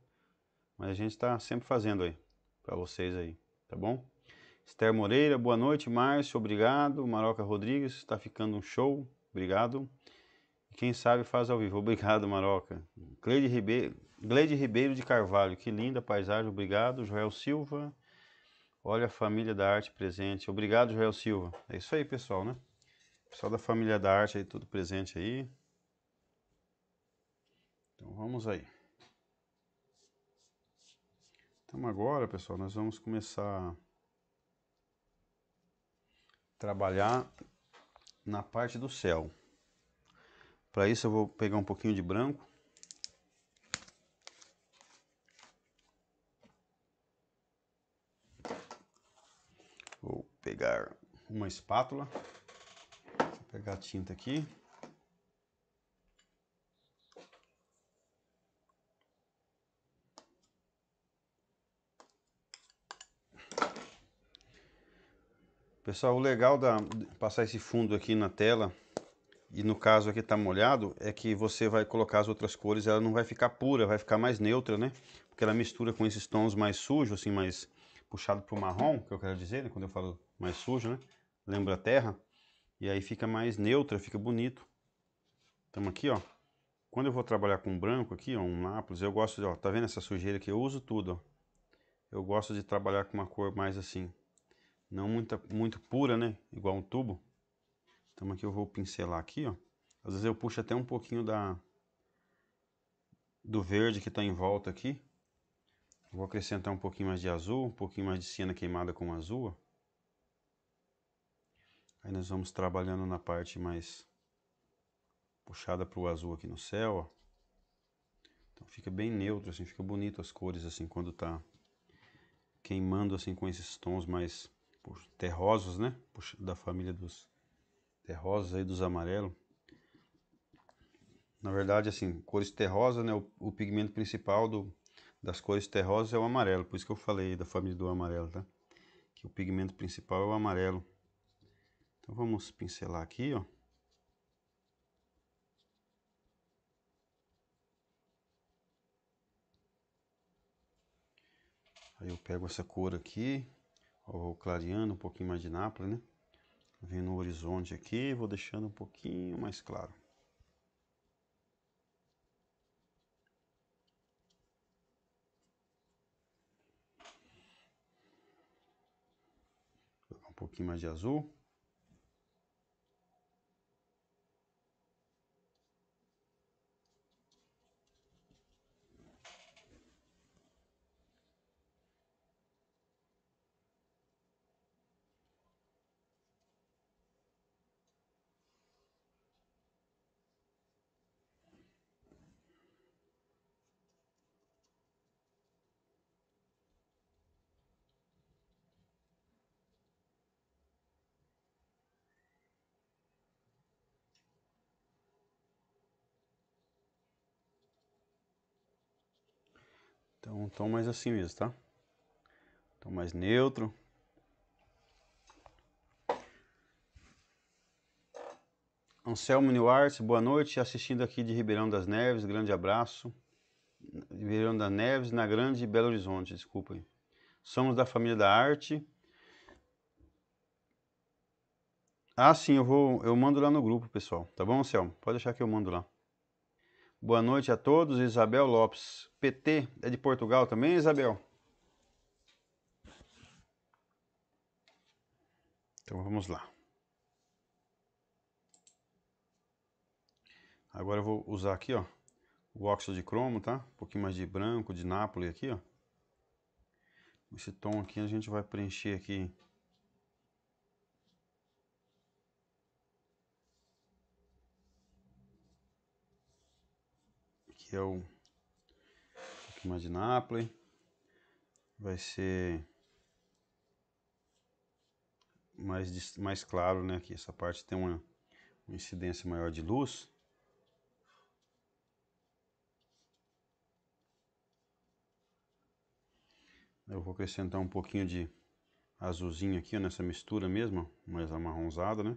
Mas a gente está sempre fazendo aí, para vocês aí, tá bom? Esther Moreira, boa noite, Márcio, obrigado. Maroca Rodrigues, está ficando um show, obrigado. Quem sabe faz ao vivo, *laughs* obrigado, Maroca. Cleide Ribeiro, Ribeiro de Carvalho, que linda paisagem, obrigado. Joel Silva, olha a família da arte presente, obrigado, Joel Silva. É isso aí, pessoal, né? Pessoal da família da arte aí, tudo presente aí. Então vamos aí. Então agora, pessoal, nós vamos começar a trabalhar na parte do céu. Para isso eu vou pegar um pouquinho de branco. Vou pegar uma espátula. Vou pegar a tinta aqui. Pessoal, o legal da passar esse fundo aqui na tela, e no caso aqui tá molhado, é que você vai colocar as outras cores, ela não vai ficar pura, vai ficar mais neutra, né? Porque ela mistura com esses tons mais sujos, assim, mais puxado pro marrom, que eu quero dizer, né? quando eu falo mais sujo, né? Lembra a terra. E aí fica mais neutra, fica bonito. Estamos aqui, ó. Quando eu vou trabalhar com branco aqui, ó, um Nápoles, eu gosto de, ó, tá vendo essa sujeira que eu uso tudo, ó. Eu gosto de trabalhar com uma cor mais assim, não muita, muito pura, né? Igual um tubo. Então aqui eu vou pincelar aqui, ó. Às vezes eu puxo até um pouquinho da do verde que está em volta aqui. Vou acrescentar um pouquinho mais de azul, um pouquinho mais de siena queimada com azul. Ó. Aí nós vamos trabalhando na parte mais puxada para o azul aqui no céu, ó. Então fica bem neutro, assim, fica bonito as cores, assim, quando tá queimando, assim, com esses tons mais por terrosos, né? da família dos terrosos aí, dos amarelos. Na verdade, assim, cores terrosas, né? O, o pigmento principal do, das cores terrosas é o amarelo, por isso que eu falei da família do amarelo, tá? Que o pigmento principal é o amarelo. Então vamos pincelar aqui, ó. Aí eu pego essa cor aqui, ou clareando um pouquinho mais de Nápoles, né? Vendo o horizonte aqui, vou deixando um pouquinho mais claro. um pouquinho mais de azul. um tom mais assim mesmo, tá? Um tom mais neutro. Anselmo Newartz, boa noite, assistindo aqui de Ribeirão das Neves, grande abraço. Ribeirão das Neves, na Grande Belo Horizonte, desculpem. Somos da família da arte. Ah, sim, eu vou, eu mando lá no grupo, pessoal, tá bom, Anselmo? Pode deixar que eu mando lá. Boa noite a todos. Isabel Lopes, PT, é de Portugal também, Isabel? Então vamos lá. Agora eu vou usar aqui, ó, o óxido de cromo, tá? Um pouquinho mais de branco, de Nápoles aqui, ó. Esse tom aqui a gente vai preencher aqui Aqui é o mais de Nápoles. Vai ser mais, mais claro, né? Aqui essa parte tem uma, uma incidência maior de luz. Eu vou acrescentar um pouquinho de azulzinho aqui ó, nessa mistura mesmo, mais amarronzada, né?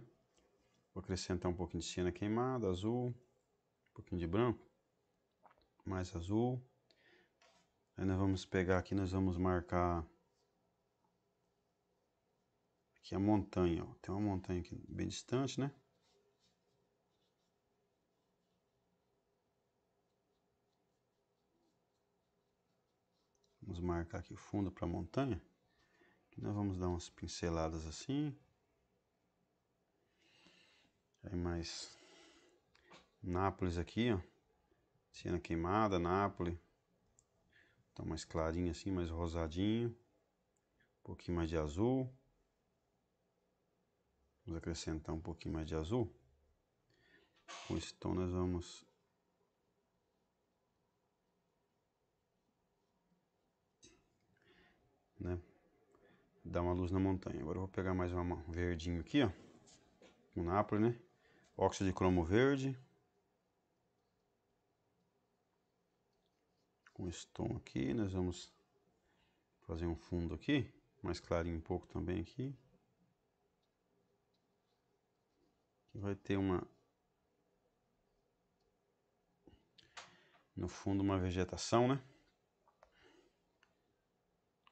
Vou acrescentar um pouquinho de siena queimada, azul, um pouquinho de branco mais azul. Aí nós vamos pegar aqui, nós vamos marcar aqui a montanha, ó. Tem uma montanha aqui bem distante, né? Vamos marcar aqui o fundo para a montanha. Aqui nós vamos dar umas pinceladas assim. Aí mais Nápoles aqui, ó. Siena queimada, Nápoles. Tá mais clarinho assim, mais rosadinho. Um pouquinho mais de azul. Vamos acrescentar um pouquinho mais de azul. Com esse tom nós vamos... Né? Dar uma luz na montanha. Agora eu vou pegar mais um verdinho aqui, ó. O Nápoles, né? Óxido de cromo verde. um stone aqui, nós vamos fazer um fundo aqui, mais clarinho um pouco também aqui. vai ter uma no fundo uma vegetação, né?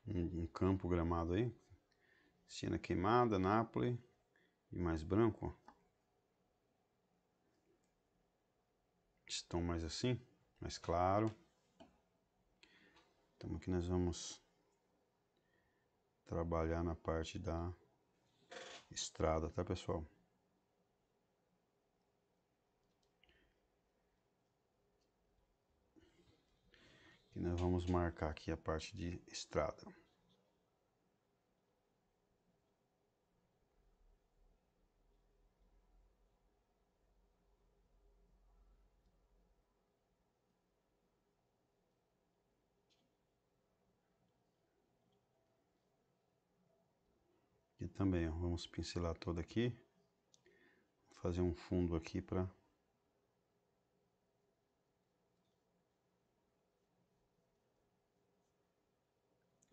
Um, um campo gramado aí. cena queimada, Nápoles e mais branco, ó. Estão mais assim, mais claro. Então aqui nós vamos trabalhar na parte da estrada, tá pessoal? Aqui nós vamos marcar aqui a parte de estrada. também, ó, vamos pincelar toda aqui, fazer um fundo aqui para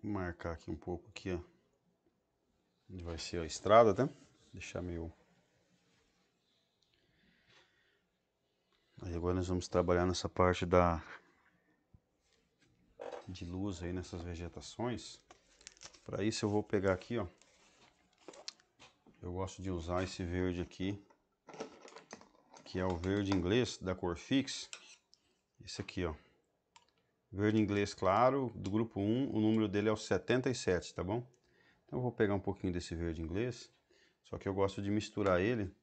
marcar aqui um pouco aqui, ó, onde vai ser a estrada, tá? Deixar meio... Aí agora nós vamos trabalhar nessa parte da de luz aí nessas vegetações. Para isso eu vou pegar aqui, ó, eu gosto de usar esse verde aqui, que é o verde inglês da cor Fix. Esse aqui, ó. Verde inglês claro, do grupo 1, o número dele é o 77, tá bom? Então eu vou pegar um pouquinho desse verde inglês, só que eu gosto de misturar ele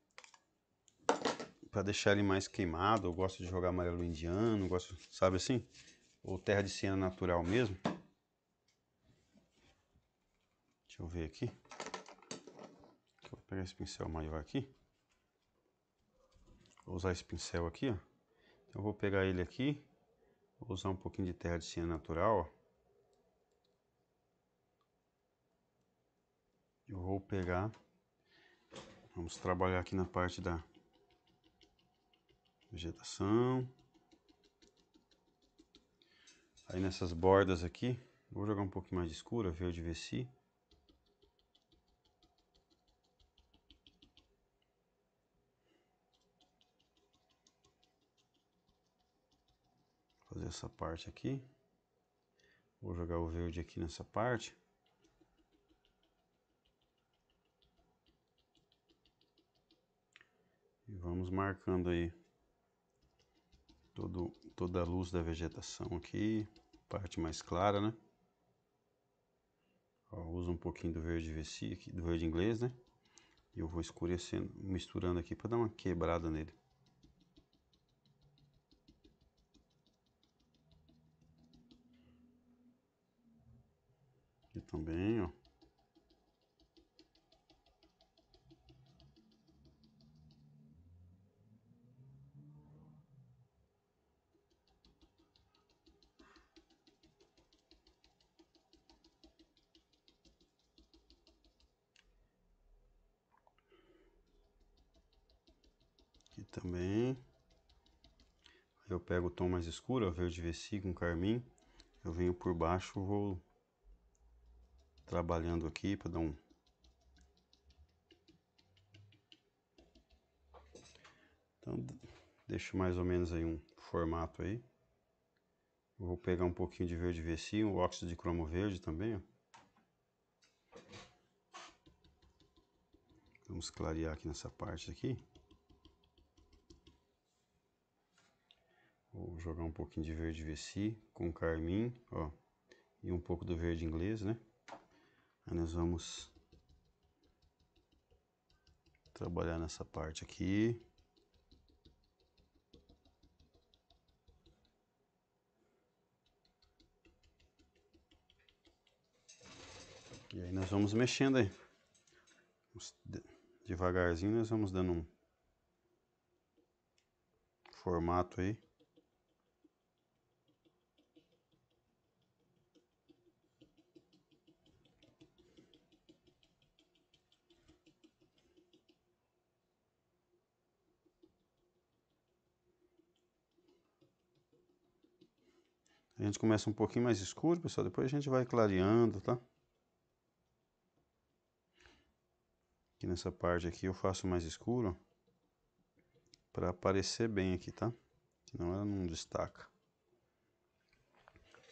para deixar ele mais queimado. Eu gosto de jogar amarelo indiano, gosto, sabe assim? Ou terra de siena natural mesmo. Deixa eu ver aqui pegar esse pincel maior aqui. Vou usar esse pincel aqui, ó. Então, eu vou pegar ele aqui. Vou usar um pouquinho de terra de cera natural, ó. Eu vou pegar... Vamos trabalhar aqui na parte da vegetação. Aí nessas bordas aqui, vou jogar um pouquinho mais de escura, verde vessi. fazer essa parte aqui. Vou jogar o verde aqui nessa parte. E vamos marcando aí todo, toda a luz da vegetação aqui, parte mais clara, né? uso um pouquinho do verde aqui, do verde inglês, né? E eu vou escurecendo, misturando aqui para dar uma quebrada nele. também, ó. Aqui também. Aí eu pego o tom mais escuro, verde VC um carmim. Eu venho por baixo, vou trabalhando aqui para dar um então deixo mais ou menos aí um formato aí vou pegar um pouquinho de verde vecinho, o óxido de cromo verde também ó. vamos clarear aqui nessa parte aqui Vou jogar um pouquinho de verde veci com carmim, ó, e um pouco do verde inglês, né? Aí nós vamos trabalhar nessa parte aqui. E aí nós vamos mexendo aí. Devagarzinho nós vamos dando um formato aí. A gente começa um pouquinho mais escuro, pessoal, depois a gente vai clareando, tá? Aqui nessa parte aqui eu faço mais escuro para aparecer bem aqui, tá? Senão ela não destaca.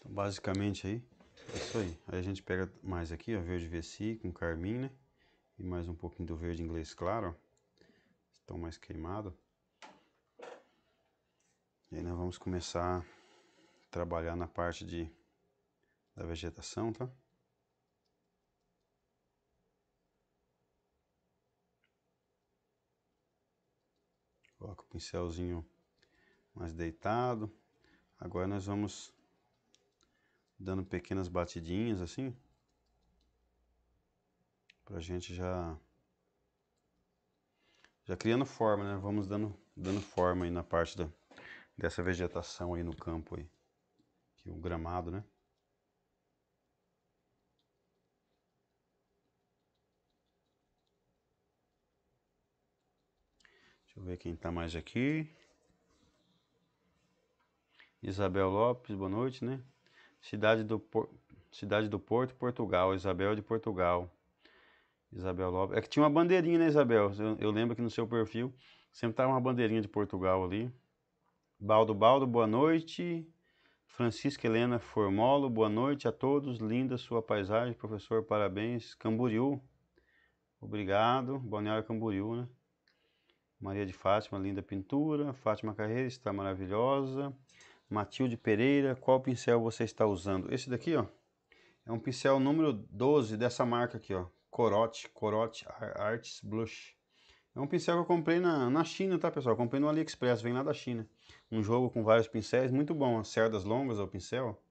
Então, basicamente aí, é isso aí. Aí a gente pega mais aqui, ó, verde VC com carmim, né? E mais um pouquinho do verde inglês claro, ó. Estão mais queimado. E aí nós vamos começar trabalhar na parte de, da vegetação, tá? Coloca o pincelzinho mais deitado. Agora nós vamos dando pequenas batidinhas assim. Pra gente já... Já criando forma, né? Vamos dando, dando forma aí na parte da, dessa vegetação aí no campo aí o gramado, né? Deixa eu ver quem tá mais aqui. Isabel Lopes, boa noite, né? Cidade do, Por... Cidade do Porto, Portugal. Isabel de Portugal. Isabel Lopes. É que tinha uma bandeirinha, né, Isabel? Eu, eu lembro que no seu perfil sempre tava uma bandeirinha de Portugal ali. Baldo Baldo, boa noite. Francisca Helena Formolo, boa noite a todos. Linda sua paisagem, professor, parabéns. Camboriú, obrigado. Balneário Camboriú, né? Maria de Fátima, linda pintura. Fátima Carreira está maravilhosa. Matilde Pereira, qual pincel você está usando? Esse daqui, ó. É um pincel número 12 dessa marca aqui, ó. Corote, Corote Arts Blush. É um pincel que eu comprei na, na China, tá pessoal? Eu comprei no AliExpress, vem lá da China. Um jogo com vários pincéis, muito bom. As cerdas longas o pincel.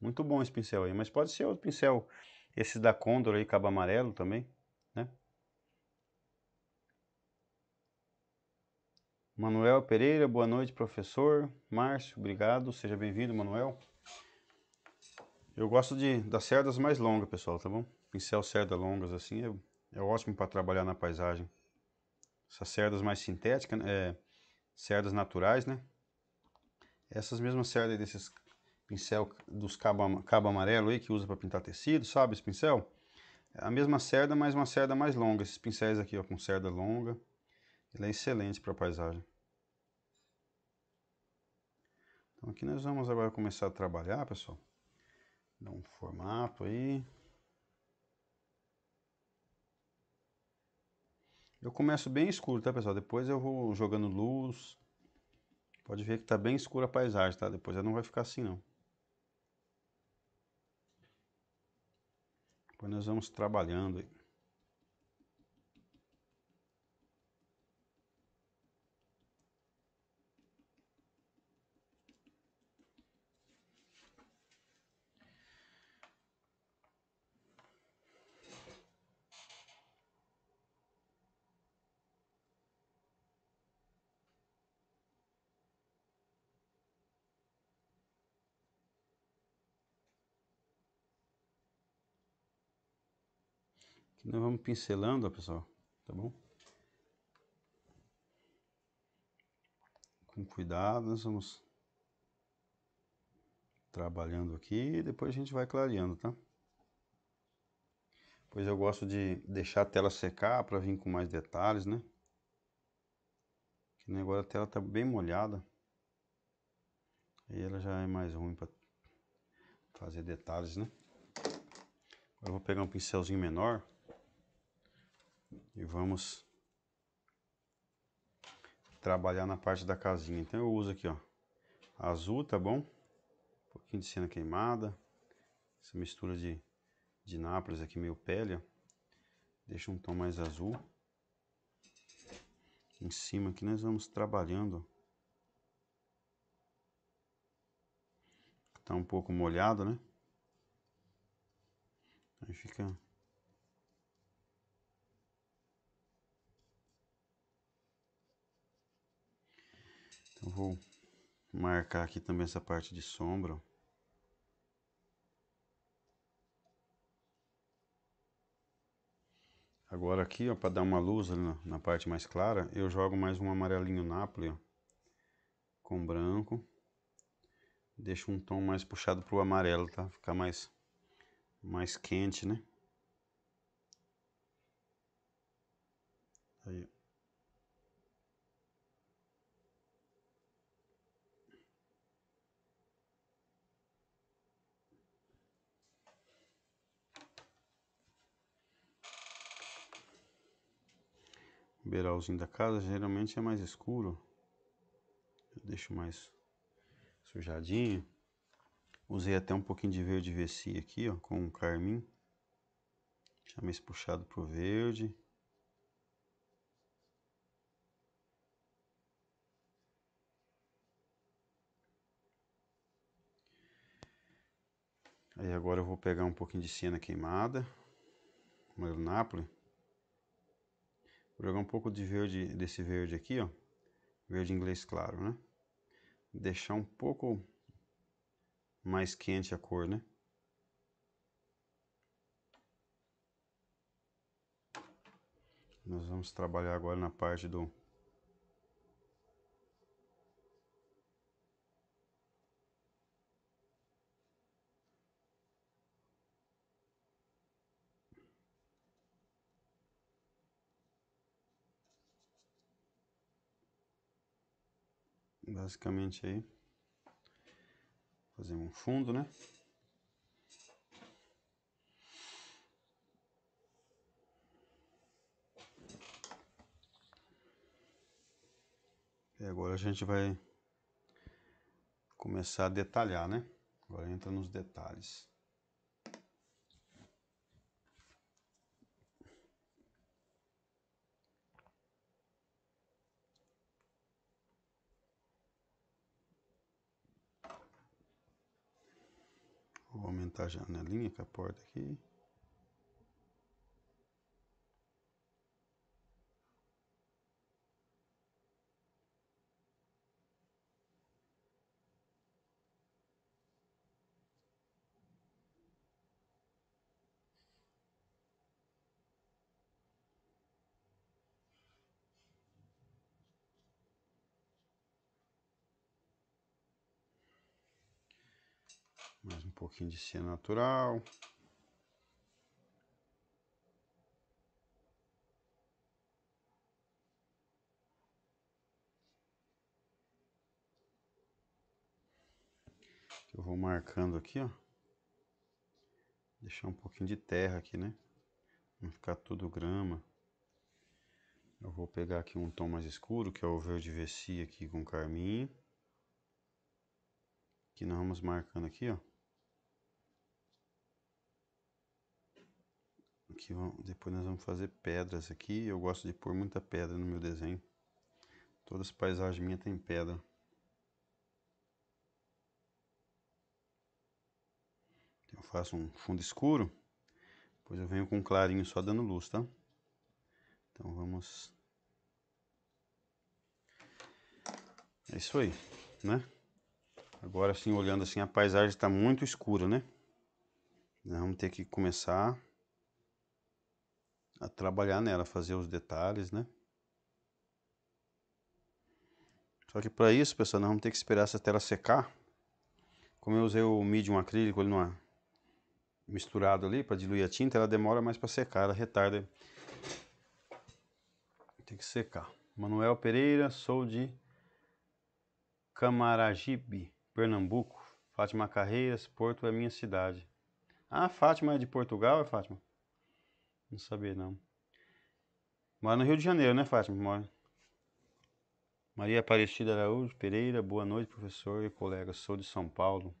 Muito bom esse pincel aí, mas pode ser outro pincel. Esse da Condor aí, cabo amarelo também, né? Manuel Pereira, boa noite, professor. Márcio, obrigado. Seja bem-vindo, Manuel. Eu gosto de, das cerdas mais longas, pessoal, tá bom? Pincel cerdas longas assim é, é ótimo para trabalhar na paisagem essas cerdas mais sintéticas, né, é, cerdas naturais, né? Essas mesmas cerdas desses pincel dos cabo, cabo amarelo aí que usa para pintar tecido, sabe esse pincel? A mesma cerda, mas uma cerda mais longa. Esses pincéis aqui, ó, com cerda longa. Ele é excelente para paisagem. Então aqui nós vamos agora começar a trabalhar, pessoal. Dá um formato aí. Eu começo bem escuro, tá pessoal? Depois eu vou jogando luz. Pode ver que tá bem escura a paisagem, tá? Depois ela não vai ficar assim não. Depois nós vamos trabalhando aí. Nós vamos pincelando, pessoal, tá bom? Com cuidado, nós vamos trabalhando aqui e depois a gente vai clareando, tá? Pois eu gosto de deixar a tela secar para vir com mais detalhes, né? agora a tela está bem molhada. e ela já é mais ruim para fazer detalhes, né? Agora eu vou pegar um pincelzinho menor e vamos trabalhar na parte da casinha. Então eu uso aqui, ó, azul, tá bom? Um pouquinho de cena queimada, essa mistura de, de nápoles aqui, meio pele, ó. Deixa um tom mais azul. Em cima aqui nós vamos trabalhando. Tá um pouco molhado, né? Aí fica Então vou marcar aqui também essa parte de sombra. Agora aqui, ó, para dar uma luz na, na, parte mais clara, eu jogo mais um amarelinho Napoli, ó, com branco. Deixo um tom mais puxado pro amarelo, tá? Ficar mais, mais quente, né? Aí, ó. Beiralzinho da casa geralmente é mais escuro. Eu deixo mais sujadinho. Usei até um pouquinho de verde vessi aqui, ó, com um carmim. Já mais puxado pro verde. Aí agora eu vou pegar um pouquinho de siena queimada, meu nápoles. Vou jogar um pouco de verde, desse verde aqui, ó. Verde inglês claro, né? Deixar um pouco mais quente a cor, né? Nós vamos trabalhar agora na parte do basicamente aí. Fazer um fundo, né? E agora a gente vai começar a detalhar, né? Agora entra nos detalhes. aumentar a janelinha com a porta aqui. pouquinho de cia natural. Eu vou marcando aqui, ó. Deixar um pouquinho de terra aqui, né? Não ficar tudo grama. Eu vou pegar aqui um tom mais escuro, que é o verde vessi aqui com carmim. Que nós vamos marcando aqui, ó. depois nós vamos fazer pedras aqui. Eu gosto de pôr muita pedra no meu desenho. Todas as paisagens minhas tem pedra. Eu faço um fundo escuro, depois eu venho com um clarinho só dando luz, tá? Então vamos... É isso aí, né? Agora assim, olhando assim, a paisagem está muito escura, né? Nós vamos ter que começar a trabalhar nela, fazer os detalhes, né? Só que para isso, pessoal, nós vamos ter que esperar essa tela secar. Como eu usei o medium acrílico, ele não é misturado ali para diluir a tinta, ela demora mais para secar, ela retarda. Tem que secar. Manuel Pereira, sou de Camaragibe, Pernambuco. Fátima Carreiras, Porto é minha cidade. Ah, Fátima é de Portugal, é Fátima? Não sabia, não. Mora no Rio de Janeiro, né, Fátima? Mora. Maria Aparecida Araújo Pereira, boa noite, professor e colega. Sou de São Paulo.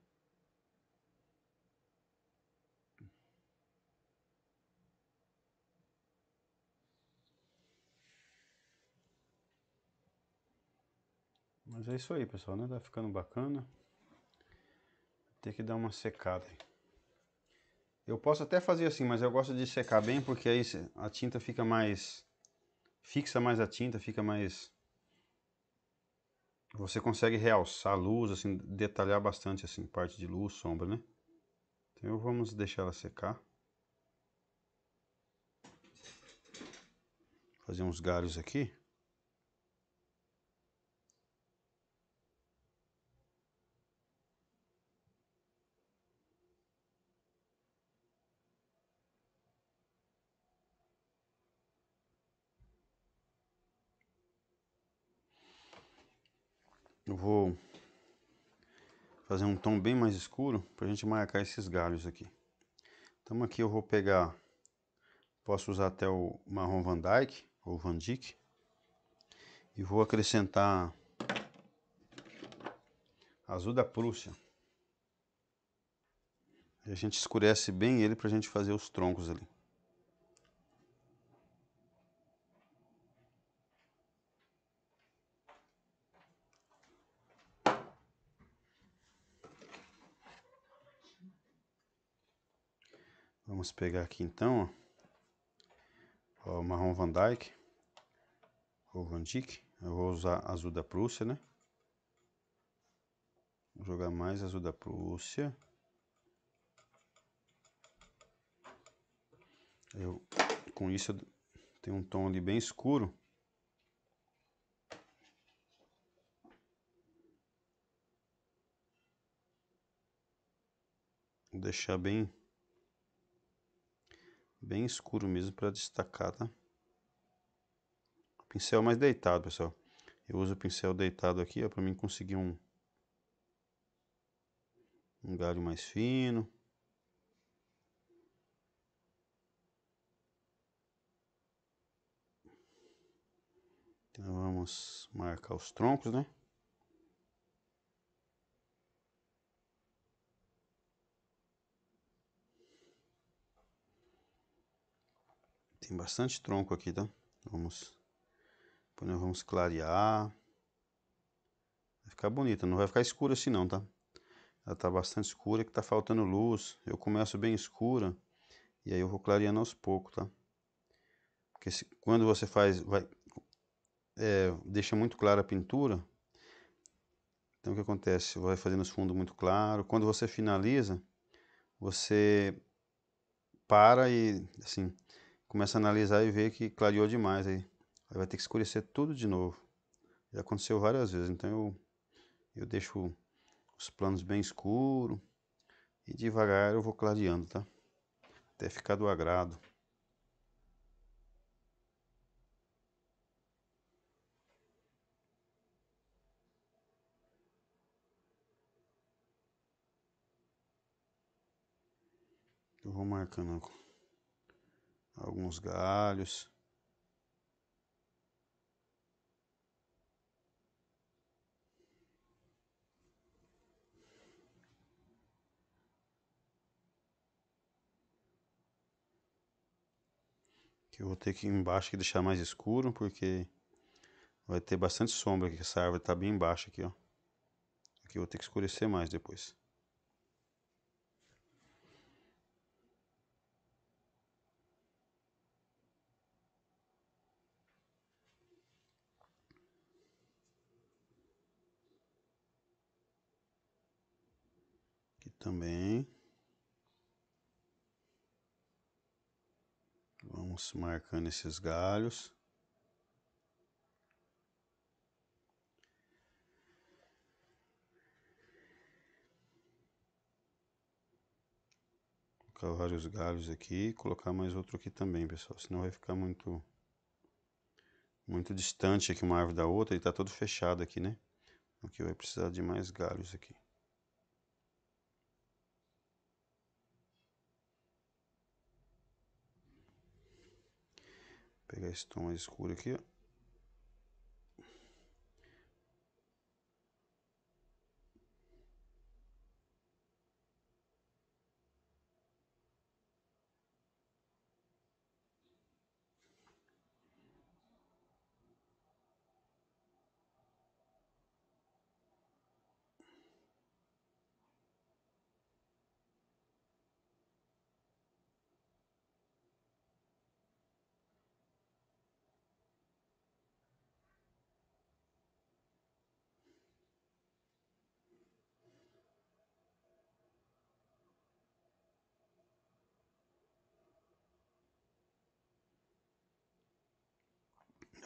Mas é isso aí, pessoal, né? Tá ficando bacana. Tem que dar uma secada aí. Eu posso até fazer assim, mas eu gosto de secar bem porque aí a tinta fica mais. fixa mais a tinta, fica mais. Você consegue realçar a luz, assim, detalhar bastante assim, parte de luz, sombra, né? Então vamos deixar ela secar. Fazer uns galhos aqui. Eu vou fazer um tom bem mais escuro para a gente marcar esses galhos aqui. Então aqui eu vou pegar, posso usar até o marrom Van Dyke ou Van Dyke e vou acrescentar azul da Prússia. E a gente escurece bem ele para a gente fazer os troncos ali. Vamos pegar aqui então, ó, o marrom Van Dyke, ou Van Dyke, eu vou usar azul da Prússia, né? Vou jogar mais azul da Prússia. Eu, com isso eu tenho um tom ali bem escuro. Vou deixar bem bem escuro mesmo para destacar, tá? Pincel mais deitado, pessoal. Eu uso o pincel deitado aqui, ó, para mim conseguir um um galho mais fino. Então vamos marcar os troncos, né? Tem bastante tronco aqui, tá? Vamos. Depois nós vamos clarear. Vai ficar bonita, não vai ficar escura assim não, tá? Ela tá bastante escura que tá faltando luz. Eu começo bem escura e aí eu vou clareando aos poucos, tá? Porque se, quando você faz, vai, é, deixa muito clara a pintura. Então o que acontece? Vai fazendo os fundos muito claro. Quando você finaliza, você para e assim começa a analisar e vê que clareou demais aí. Aí vai ter que escurecer tudo de novo. Já aconteceu várias vezes, então eu, eu deixo os planos bem escuro e devagar eu vou clareando, tá? Até ficar do agrado. Eu vou marcando alguns galhos. eu vou ter que embaixo que deixar mais escuro porque vai ter bastante sombra aqui, essa árvore está bem embaixo aqui, ó. Aqui eu vou ter que escurecer mais depois. também. Vamos marcando esses galhos. colocar vários galhos aqui colocar mais outro aqui também, pessoal. Senão vai ficar muito muito distante aqui uma árvore da outra e tá todo fechado aqui, né? Aqui vai precisar de mais galhos aqui. pegar esse tom mais escuro aqui, ó.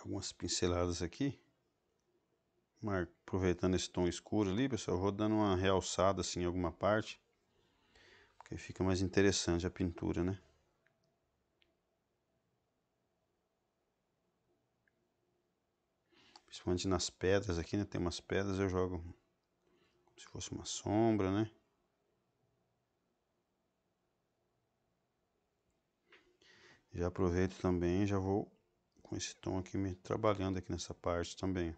algumas pinceladas aqui. Aproveitando esse tom escuro ali, pessoal, vou dando uma realçada assim em alguma parte. Porque fica mais interessante a pintura, né? Principalmente nas pedras aqui, né? Tem umas pedras, eu jogo como se fosse uma sombra, né? Já aproveito também, já vou com esse tom aqui, me trabalhando aqui nessa parte também.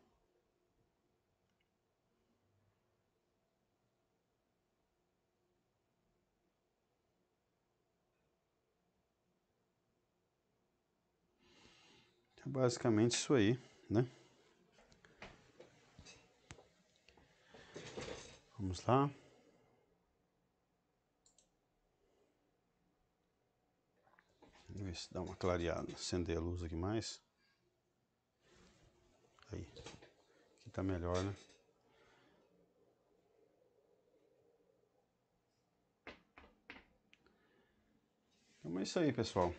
Então, basicamente isso aí, né? Vamos lá. Vamos ver se dá uma clareada. Acender a luz aqui mais. Aí. Aqui tá melhor, né? Então é isso aí, pessoal.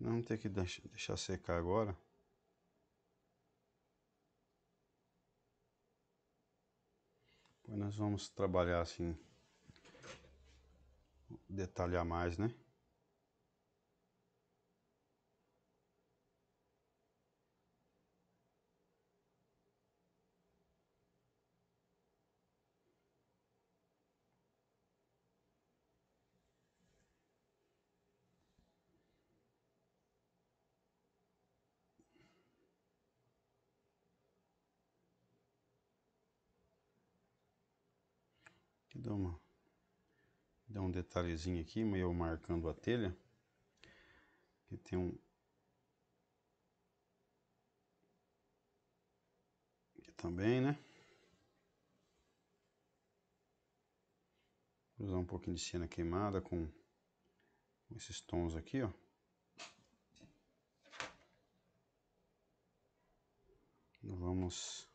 Não ter que deixar secar agora. Depois nós vamos trabalhar assim, detalhar mais, né? detalhezinho aqui, meio marcando a telha. Que tem um... Aqui também, né? Vou usar um pouquinho de cena queimada com esses tons aqui, ó. Vamos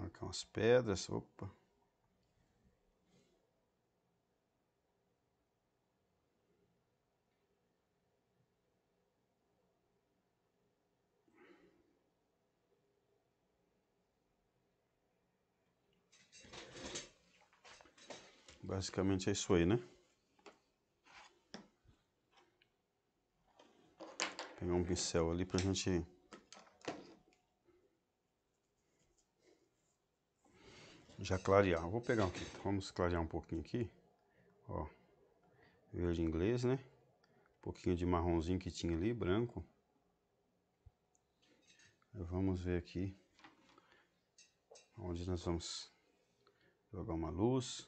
Colocar umas pedras, opa. Basicamente é isso aí, né? pegar um pincel ali pra gente já clarear. Vou pegar aqui, vamos clarear um pouquinho aqui. Ó, verde inglês, né? Um pouquinho de marronzinho que tinha ali, branco. Vamos ver aqui onde nós vamos jogar uma luz.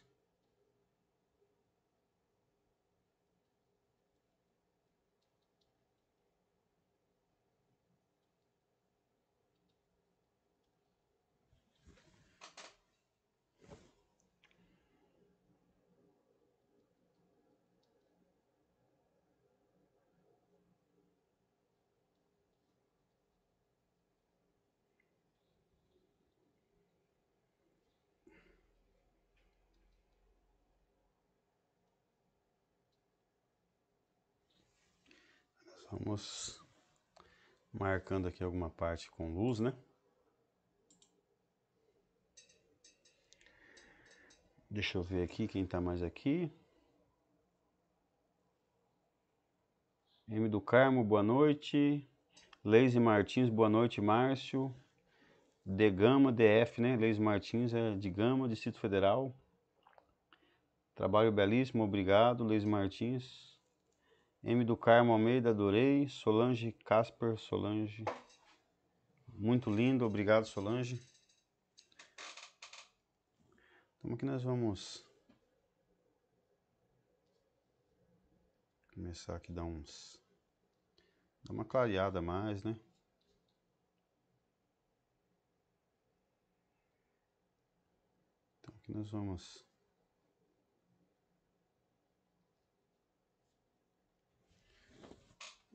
Vamos marcando aqui alguma parte com luz, né? Deixa eu ver aqui quem está mais aqui. M do Carmo, boa noite. Leise Martins, boa noite, Márcio. De Gama, DF, né? Leise Martins é de Gama, Distrito Federal. Trabalho belíssimo, obrigado, Leise Martins. M do Carmo Almeida, adorei. Solange Casper, Solange. Muito lindo, obrigado Solange. Como que nós vamos começar aqui dar uns dar uma clareada mais, né? Então aqui nós vamos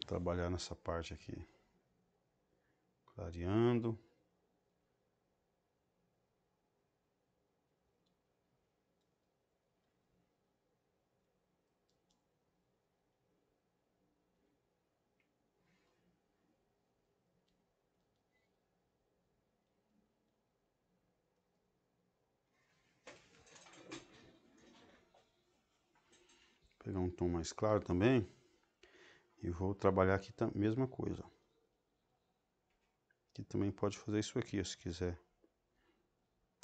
trabalhar nessa parte aqui. Clareando. pegar um tom mais claro também. E vou trabalhar aqui a mesma coisa. Aqui também pode fazer isso aqui, ó, se quiser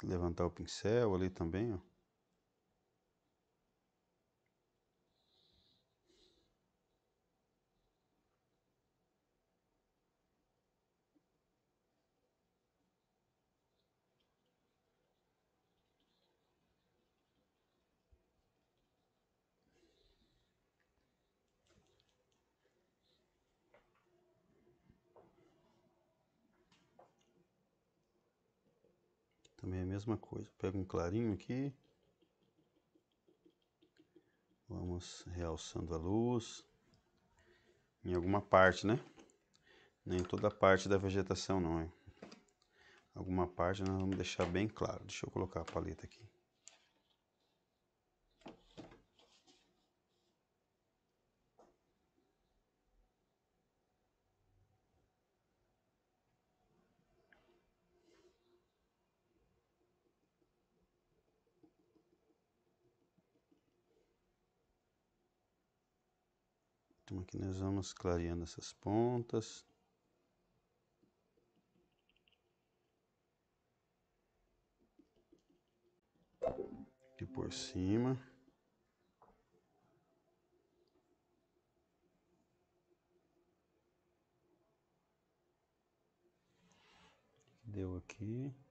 levantar o pincel ali também, ó. mesma coisa. Pego um clarinho aqui. Vamos realçando a luz. Em alguma parte, né? Nem toda parte da vegetação, não é? Alguma parte nós vamos deixar bem claro. Deixa eu colocar a paleta aqui. aqui nós vamos clareando essas pontas. Aqui por cima. Deu aqui.